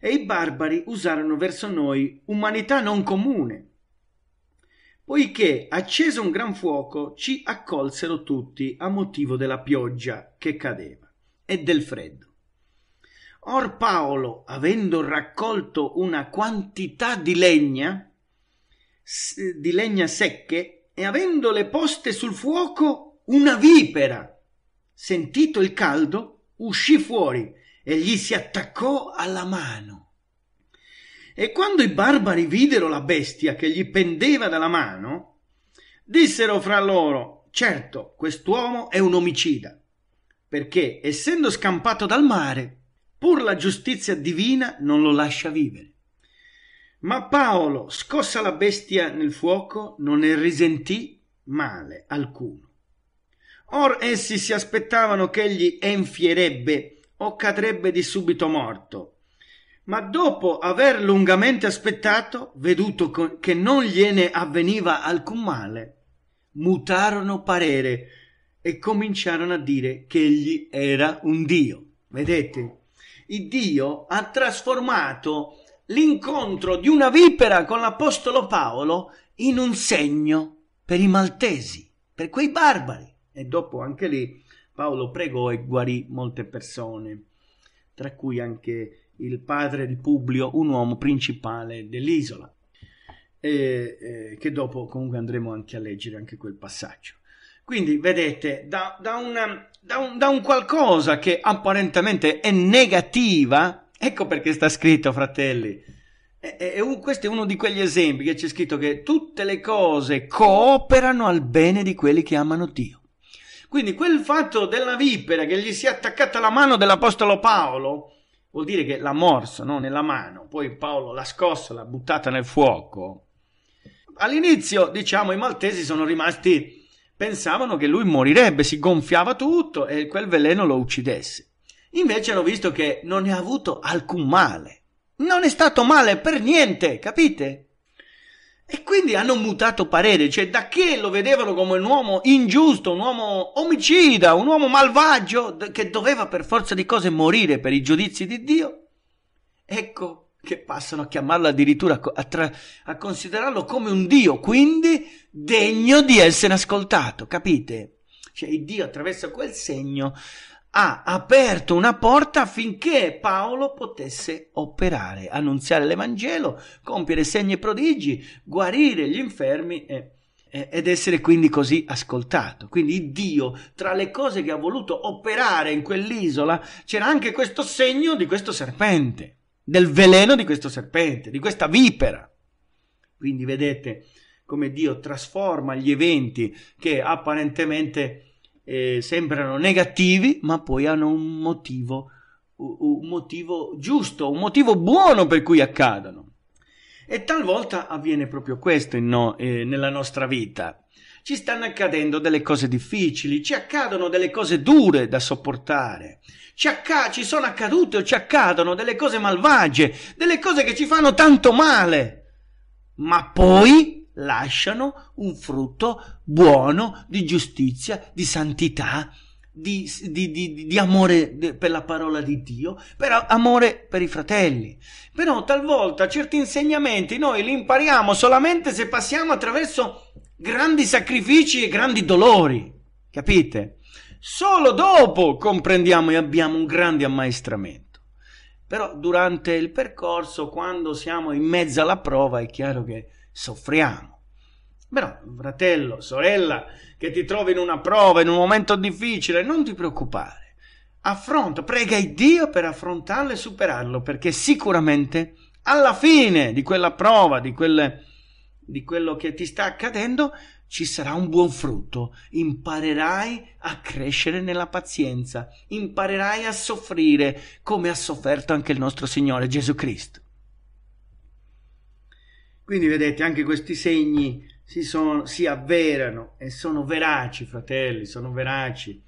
E i barbari usarono verso noi umanità non comune, poiché acceso un gran fuoco ci accolsero tutti a motivo della pioggia che cadeva e del freddo. Or Paolo, avendo raccolto una quantità di legna, di legna secche, e avendole poste sul fuoco, una vipera. Sentito il caldo, uscì fuori e gli si attaccò alla mano. E quando i barbari videro la bestia che gli pendeva dalla mano, dissero fra loro, certo, quest'uomo è un omicida, perché essendo scampato dal mare, pur la giustizia divina non lo lascia vivere. Ma Paolo, scossa la bestia nel fuoco, non ne risentì male alcuno. Or essi si aspettavano che egli enfierebbe o cadrebbe di subito morto. Ma dopo aver lungamente aspettato, veduto che non gliene avveniva alcun male, mutarono parere e cominciarono a dire che egli era un dio. Vedete? Il dio ha trasformato l'incontro di una vipera con l'apostolo Paolo in un segno per i maltesi, per quei barbari e dopo anche lì Paolo pregò e guarì molte persone, tra cui anche il padre di Publio, un uomo principale dell'isola, e, eh, che dopo comunque andremo anche a leggere anche quel passaggio. Quindi vedete, da, da, una, da, un, da un qualcosa che apparentemente è negativa, ecco perché sta scritto, fratelli, e, e, e, questo è uno di quegli esempi che c'è scritto che tutte le cose cooperano al bene di quelli che amano Dio. Quindi quel fatto della vipera che gli si è attaccata alla mano dell'Apostolo Paolo, vuol dire che l'ha morsa no? nella mano, poi Paolo l'ha scossa, l'ha buttata nel fuoco. All'inizio, diciamo, i maltesi sono rimasti, pensavano che lui morirebbe, si gonfiava tutto e quel veleno lo uccidesse. Invece hanno visto che non ne ha avuto alcun male. Non è stato male per niente, capite? E quindi hanno mutato parere, cioè da che lo vedevano come un uomo ingiusto, un uomo omicida, un uomo malvagio che doveva per forza di cose morire per i giudizi di Dio, ecco che passano a chiamarlo addirittura a, tra- a considerarlo come un Dio, quindi degno di essere ascoltato, capite? Cioè il Dio attraverso quel segno ha aperto una porta affinché Paolo potesse operare, annunziare l'Evangelo, compiere segni e prodigi, guarire gli infermi e, e, ed essere quindi così ascoltato. Quindi Dio, tra le cose che ha voluto operare in quell'isola, c'era anche questo segno di questo serpente, del veleno di questo serpente, di questa vipera. Quindi vedete come Dio trasforma gli eventi che apparentemente eh, sembrano negativi, ma poi hanno un motivo, un motivo giusto, un motivo buono per cui accadono. E talvolta avviene proprio questo no, eh, nella nostra vita. Ci stanno accadendo delle cose difficili, ci accadono delle cose dure da sopportare, ci, acc- ci sono accadute o ci accadono delle cose malvagie, delle cose che ci fanno tanto male. Ma poi lasciano un frutto buono di giustizia, di santità, di, di, di, di, amore per la parola di Dio, per amore per i fratelli. Però talvolta certi insegnamenti noi li impariamo solamente se passiamo attraverso grandi sacrifici e grandi dolori, capite? Solo dopo comprendiamo e abbiamo un grande ammaestramento. Però durante il percorso, quando siamo in mezzo alla prova, è chiaro che soffriamo. Però, fratello, sorella, che ti trovi in una prova, in un momento difficile, non ti preoccupare. Affronta, prega il Dio per affrontarlo e superarlo, perché sicuramente alla fine di quella prova, di, quelle, di quello che ti sta accadendo, ci sarà un buon frutto. Imparerai a crescere nella pazienza, imparerai a soffrire come ha sofferto anche il nostro Signore Gesù Cristo. Quindi vedete, anche questi segni si, sono, si avverano e sono veraci, fratelli, sono veraci.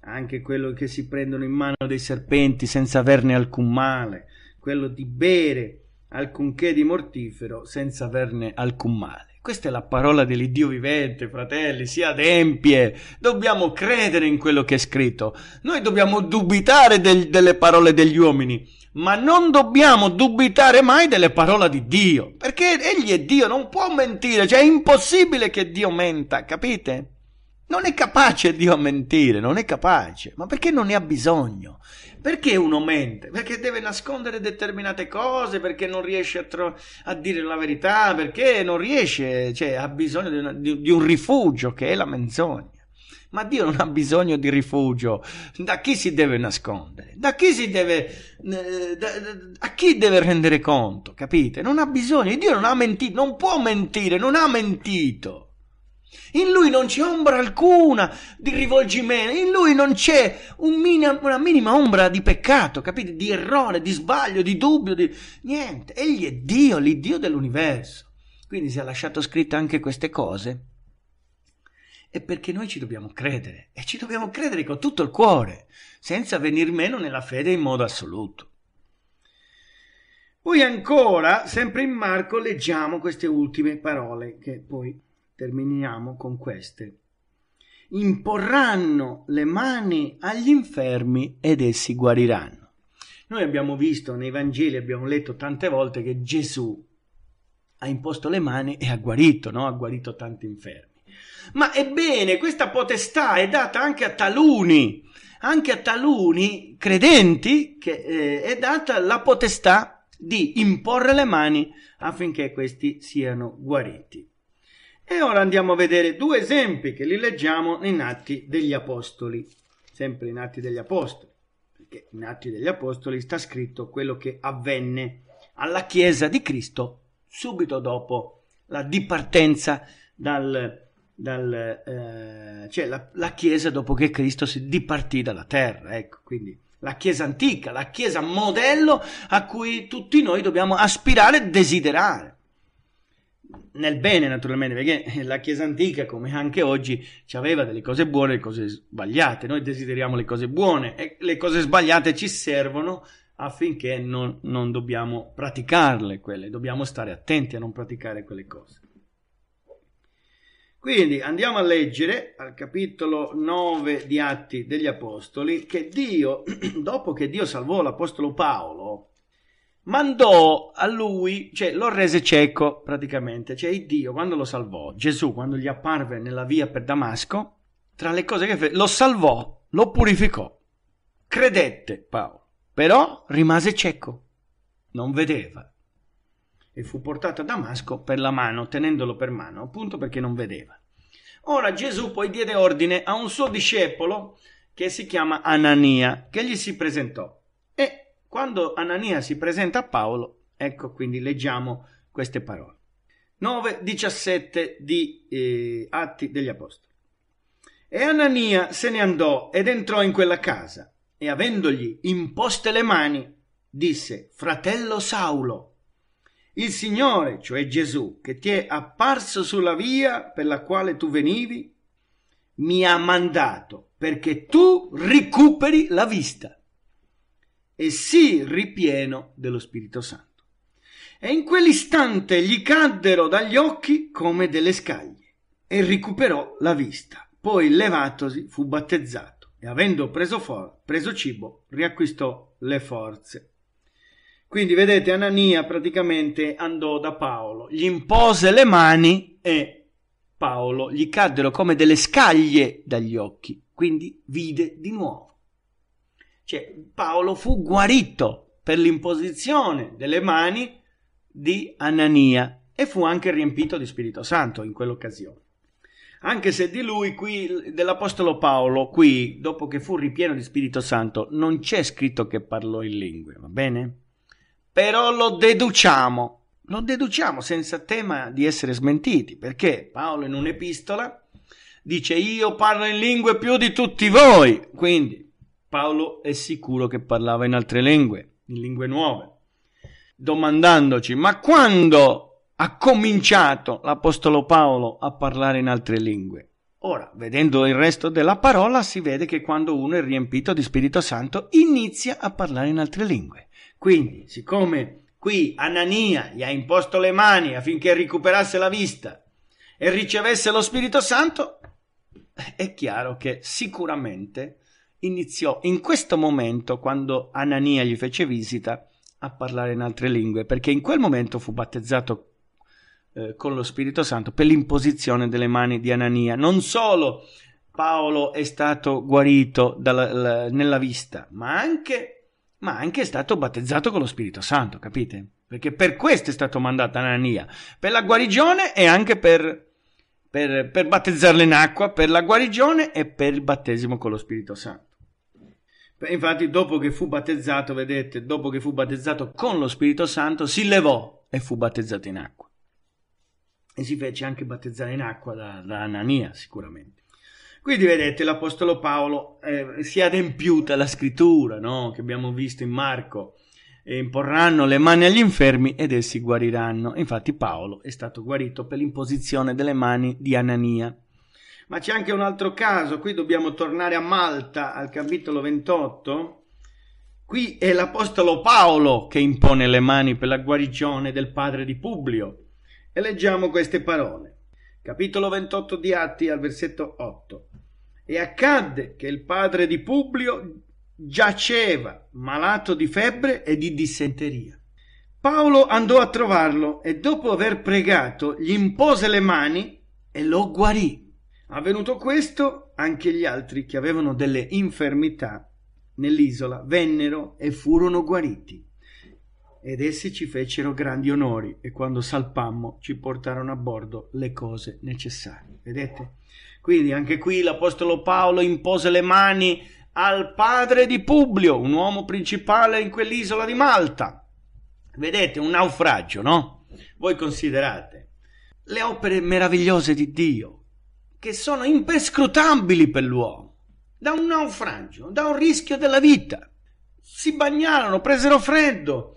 Anche quello che si prendono in mano dei serpenti senza averne alcun male, quello di bere alcunché di mortifero senza averne alcun male. Questa è la parola dell'Iddio vivente, fratelli, si adempie. Dobbiamo credere in quello che è scritto. Noi dobbiamo dubitare del, delle parole degli uomini ma non dobbiamo dubitare mai delle parole di Dio, perché Egli è Dio, non può mentire, cioè è impossibile che Dio menta, capite? Non è capace Dio a mentire, non è capace, ma perché non ne ha bisogno? Perché uno mente? Perché deve nascondere determinate cose, perché non riesce a, tro- a dire la verità, perché non riesce, cioè ha bisogno di, una, di, di un rifugio che è la menzogna. Ma Dio non ha bisogno di rifugio. Da chi si deve nascondere? Da chi si deve... Eh, da, a chi deve rendere conto? Capite? Non ha bisogno. Dio non ha mentito, non può mentire, non ha mentito. In lui non c'è ombra alcuna di rivolgimento, in lui non c'è un minima, una minima ombra di peccato, capite? Di errore, di sbaglio, di dubbio, di niente. Egli è Dio, l'Iddio dell'universo. Quindi si è lasciato scritte anche queste cose è perché noi ci dobbiamo credere e ci dobbiamo credere con tutto il cuore, senza venir meno nella fede in modo assoluto. Poi ancora, sempre in Marco, leggiamo queste ultime parole che poi terminiamo con queste. Imporranno le mani agli infermi ed essi guariranno. Noi abbiamo visto nei Vangeli, abbiamo letto tante volte che Gesù ha imposto le mani e ha guarito, no? ha guarito tanti infermi. Ma ebbene, questa potestà è data anche a taluni, anche a taluni credenti, che eh, è data la potestà di imporre le mani affinché questi siano guariti. E ora andiamo a vedere due esempi che li leggiamo in Atti degli Apostoli, sempre in Atti degli Apostoli, perché in Atti degli Apostoli sta scritto quello che avvenne alla Chiesa di Cristo subito dopo la dipartenza dal, dal, eh, cioè la, la, Chiesa dopo che Cristo si dipartì dalla terra, ecco, quindi la Chiesa antica, la Chiesa modello a cui tutti noi dobbiamo aspirare e desiderare. Nel bene, naturalmente, perché la Chiesa antica, come anche oggi, aveva delle cose buone e cose sbagliate. Noi desideriamo le cose buone e le cose sbagliate ci servono affinché non, non dobbiamo praticarle quelle, dobbiamo stare attenti a non praticare quelle cose. Quindi andiamo a leggere al capitolo 9 di Atti degli Apostoli che Dio, dopo che Dio salvò l'Apostolo Paolo, mandò a lui, cioè lo rese cieco praticamente, cioè Dio quando lo salvò, Gesù quando gli apparve nella via per Damasco, tra le cose che fece, lo salvò, lo purificò, credette Paolo, però rimase cieco, non vedeva e fu portato a Damasco per la mano, tenendolo per mano, appunto perché non vedeva. Ora Gesù poi diede ordine a un suo discepolo che si chiama Anania, che gli si presentò. E quando Anania si presenta a Paolo, ecco quindi leggiamo queste parole. 9:17 di eh, Atti degli Apostoli. E Anania se ne andò ed entrò in quella casa e avendogli imposte le mani, disse: Fratello Saulo, il Signore, cioè Gesù, che ti è apparso sulla via per la quale tu venivi, mi ha mandato perché tu recuperi la vista e sii ripieno dello Spirito Santo. E in quell'istante gli caddero dagli occhi come delle scaglie e recuperò la vista. Poi levatosi fu battezzato e avendo preso, for- preso cibo riacquistò le forze. Quindi vedete, Anania praticamente andò da Paolo, gli impose le mani e Paolo gli caddero come delle scaglie dagli occhi, quindi vide di nuovo. Cioè, Paolo fu guarito per l'imposizione delle mani di Anania e fu anche riempito di Spirito Santo in quell'occasione. Anche se di lui, qui, dell'Apostolo Paolo, qui, dopo che fu ripieno di Spirito Santo, non c'è scritto che parlò in lingue, va bene? però lo deduciamo. Lo deduciamo senza tema di essere smentiti, perché Paolo in un'epistola dice io parlo in lingue più di tutti voi. Quindi Paolo è sicuro che parlava in altre lingue, in lingue nuove, domandandoci ma quando ha cominciato l'Apostolo Paolo a parlare in altre lingue? Ora, vedendo il resto della parola, si vede che quando uno è riempito di Spirito Santo inizia a parlare in altre lingue. Quindi, siccome qui Anania gli ha imposto le mani affinché recuperasse la vista e ricevesse lo Spirito Santo, è chiaro che sicuramente iniziò in questo momento, quando Anania gli fece visita, a parlare in altre lingue, perché in quel momento fu battezzato eh, con lo Spirito Santo per l'imposizione delle mani di Anania. Non solo Paolo è stato guarito dalla, la, nella vista, ma anche ma anche è stato battezzato con lo Spirito Santo, capite? Perché per questo è stato mandato Anania, per la guarigione e anche per, per, per battezzarle in acqua, per la guarigione e per il battesimo con lo Spirito Santo. Infatti, dopo che fu battezzato, vedete, dopo che fu battezzato con lo Spirito Santo, si levò e fu battezzato in acqua. E si fece anche battezzare in acqua da, da Anania, sicuramente. Quindi vedete l'Apostolo Paolo eh, si è adempiuta la scrittura no? che abbiamo visto in Marco. E imporranno le mani agli infermi ed essi guariranno. Infatti Paolo è stato guarito per l'imposizione delle mani di Anania. Ma c'è anche un altro caso, qui dobbiamo tornare a Malta al capitolo 28. Qui è l'Apostolo Paolo che impone le mani per la guarigione del padre di Publio. E leggiamo queste parole. Capitolo 28 di Atti al versetto 8 e accadde che il padre di Publio giaceva malato di febbre e di dissenteria. Paolo andò a trovarlo e dopo aver pregato gli impose le mani e lo guarì. Avvenuto questo, anche gli altri che avevano delle infermità nell'isola vennero e furono guariti ed essi ci fecero grandi onori e quando salpammo ci portarono a bordo le cose necessarie. Vedete? Quindi anche qui l'Apostolo Paolo impose le mani al padre di Publio, un uomo principale in quell'isola di Malta. Vedete, un naufragio, no? Voi considerate le opere meravigliose di Dio, che sono imprescrutabili per l'uomo, da un naufragio, da un rischio della vita. Si bagnarono, presero freddo,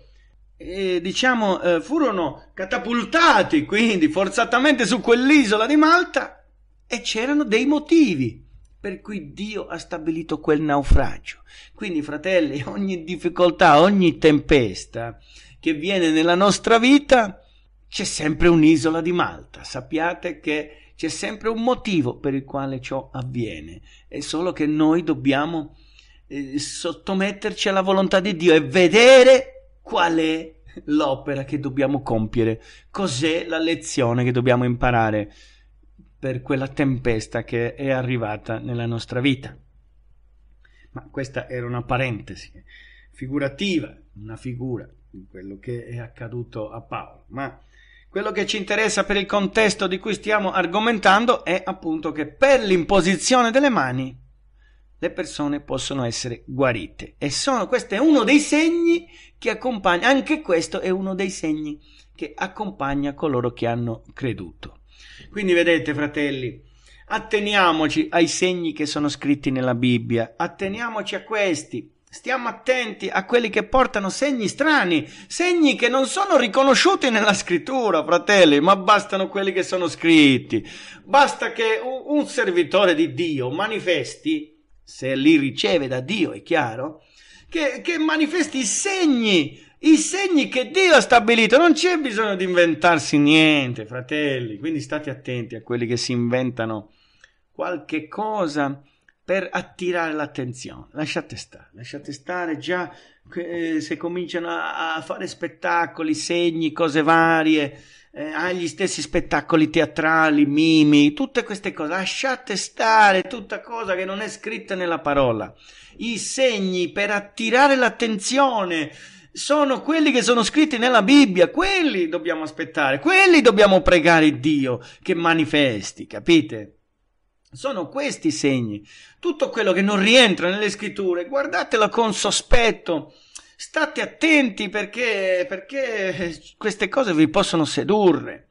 eh, diciamo, eh, furono catapultati quindi forzatamente su quell'isola di Malta e c'erano dei motivi per cui Dio ha stabilito quel naufragio. Quindi, fratelli, ogni difficoltà, ogni tempesta che viene nella nostra vita, c'è sempre un'isola di Malta. Sappiate che c'è sempre un motivo per il quale ciò avviene. È solo che noi dobbiamo eh, sottometterci alla volontà di Dio e vedere qual è l'opera che dobbiamo compiere, cos'è la lezione che dobbiamo imparare per quella tempesta che è arrivata nella nostra vita. Ma questa era una parentesi figurativa, una figura di quello che è accaduto a Paolo, ma quello che ci interessa per il contesto di cui stiamo argomentando è appunto che per l'imposizione delle mani le persone possono essere guarite. E sono, questo è uno dei segni che accompagna, anche questo è uno dei segni che accompagna coloro che hanno creduto. Quindi vedete, fratelli, atteniamoci ai segni che sono scritti nella Bibbia, atteniamoci a questi. Stiamo attenti a quelli che portano segni strani, segni che non sono riconosciuti nella scrittura, fratelli, ma bastano quelli che sono scritti. Basta che un servitore di Dio manifesti se li riceve da Dio, è chiaro, che, che manifesti i segni, i segni che Dio ha stabilito. Non c'è bisogno di inventarsi niente, fratelli, quindi state attenti a quelli che si inventano qualche cosa per attirare l'attenzione. Lasciate stare, lasciate stare già eh, se cominciano a, a fare spettacoli, segni, cose varie eh, ha stessi spettacoli teatrali, mimi, tutte queste cose, lasciate stare tutta cosa che non è scritta nella parola. I segni per attirare l'attenzione sono quelli che sono scritti nella Bibbia, quelli dobbiamo aspettare, quelli dobbiamo pregare Dio che manifesti, capite? Sono questi i segni. Tutto quello che non rientra nelle scritture, guardatela con sospetto state attenti perché, perché queste cose vi possono sedurre.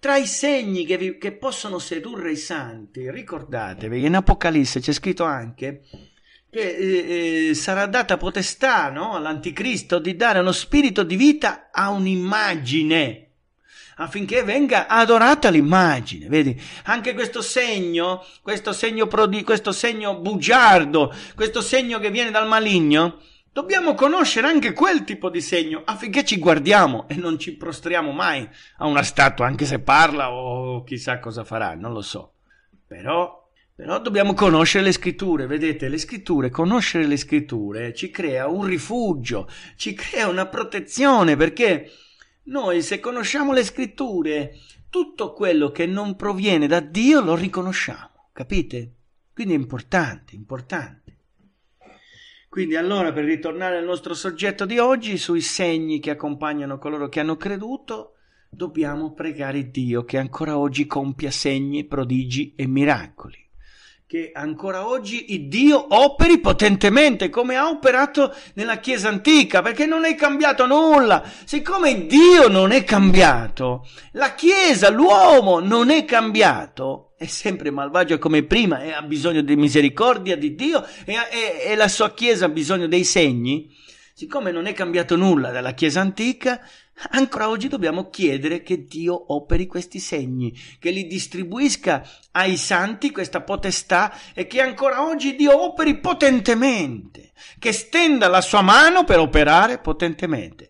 Tra i segni che, vi, che possono sedurre i santi, ricordatevi, che in Apocalisse c'è scritto anche che eh, eh, sarà data potestà no? all'anticristo di dare uno spirito di vita a un'immagine affinché venga adorata l'immagine, vedi? Anche questo segno, questo segno, prodi, questo segno bugiardo, questo segno che viene dal maligno, Dobbiamo conoscere anche quel tipo di segno affinché ci guardiamo e non ci prostriamo mai a una statua, anche se parla o chissà cosa farà, non lo so. Però, però dobbiamo conoscere le scritture, vedete, le scritture, conoscere le scritture ci crea un rifugio, ci crea una protezione, perché noi se conosciamo le scritture, tutto quello che non proviene da Dio lo riconosciamo, capite? Quindi è importante, importante. Quindi allora, per ritornare al nostro soggetto di oggi, sui segni che accompagnano coloro che hanno creduto, dobbiamo pregare Dio che ancora oggi compia segni, prodigi e miracoli che ancora oggi Dio operi potentemente come ha operato nella Chiesa antica, perché non è cambiato nulla. Siccome Dio non è cambiato, la Chiesa, l'uomo non è cambiato, è sempre malvagio come prima e ha bisogno di misericordia di Dio e, e, e la sua Chiesa ha bisogno dei segni. Siccome non è cambiato nulla dalla Chiesa antica, Ancora oggi dobbiamo chiedere che Dio operi questi segni, che li distribuisca ai santi questa potestà e che ancora oggi Dio operi potentemente, che stenda la sua mano per operare potentemente.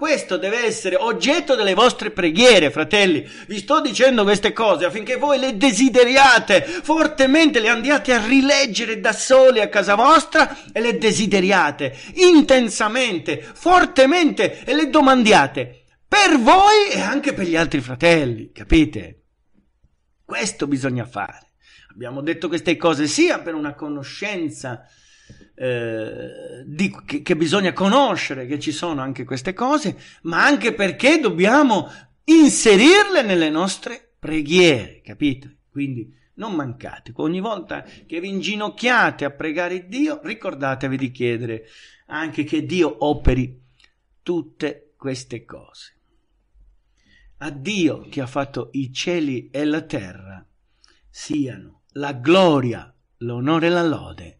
Questo deve essere oggetto delle vostre preghiere, fratelli. Vi sto dicendo queste cose affinché voi le desideriate fortemente, le andiate a rileggere da soli a casa vostra e le desideriate intensamente, fortemente e le domandiate per voi e anche per gli altri fratelli, capite? Questo bisogna fare. Abbiamo detto queste cose sia per una conoscenza eh, di, che, che bisogna conoscere che ci sono anche queste cose, ma anche perché dobbiamo inserirle nelle nostre preghiere, capite? Quindi non mancate. Ogni volta che vi inginocchiate a pregare Dio, ricordatevi di chiedere anche che Dio operi tutte queste cose. A Dio che ha fatto i cieli e la terra siano la gloria, l'onore e la lode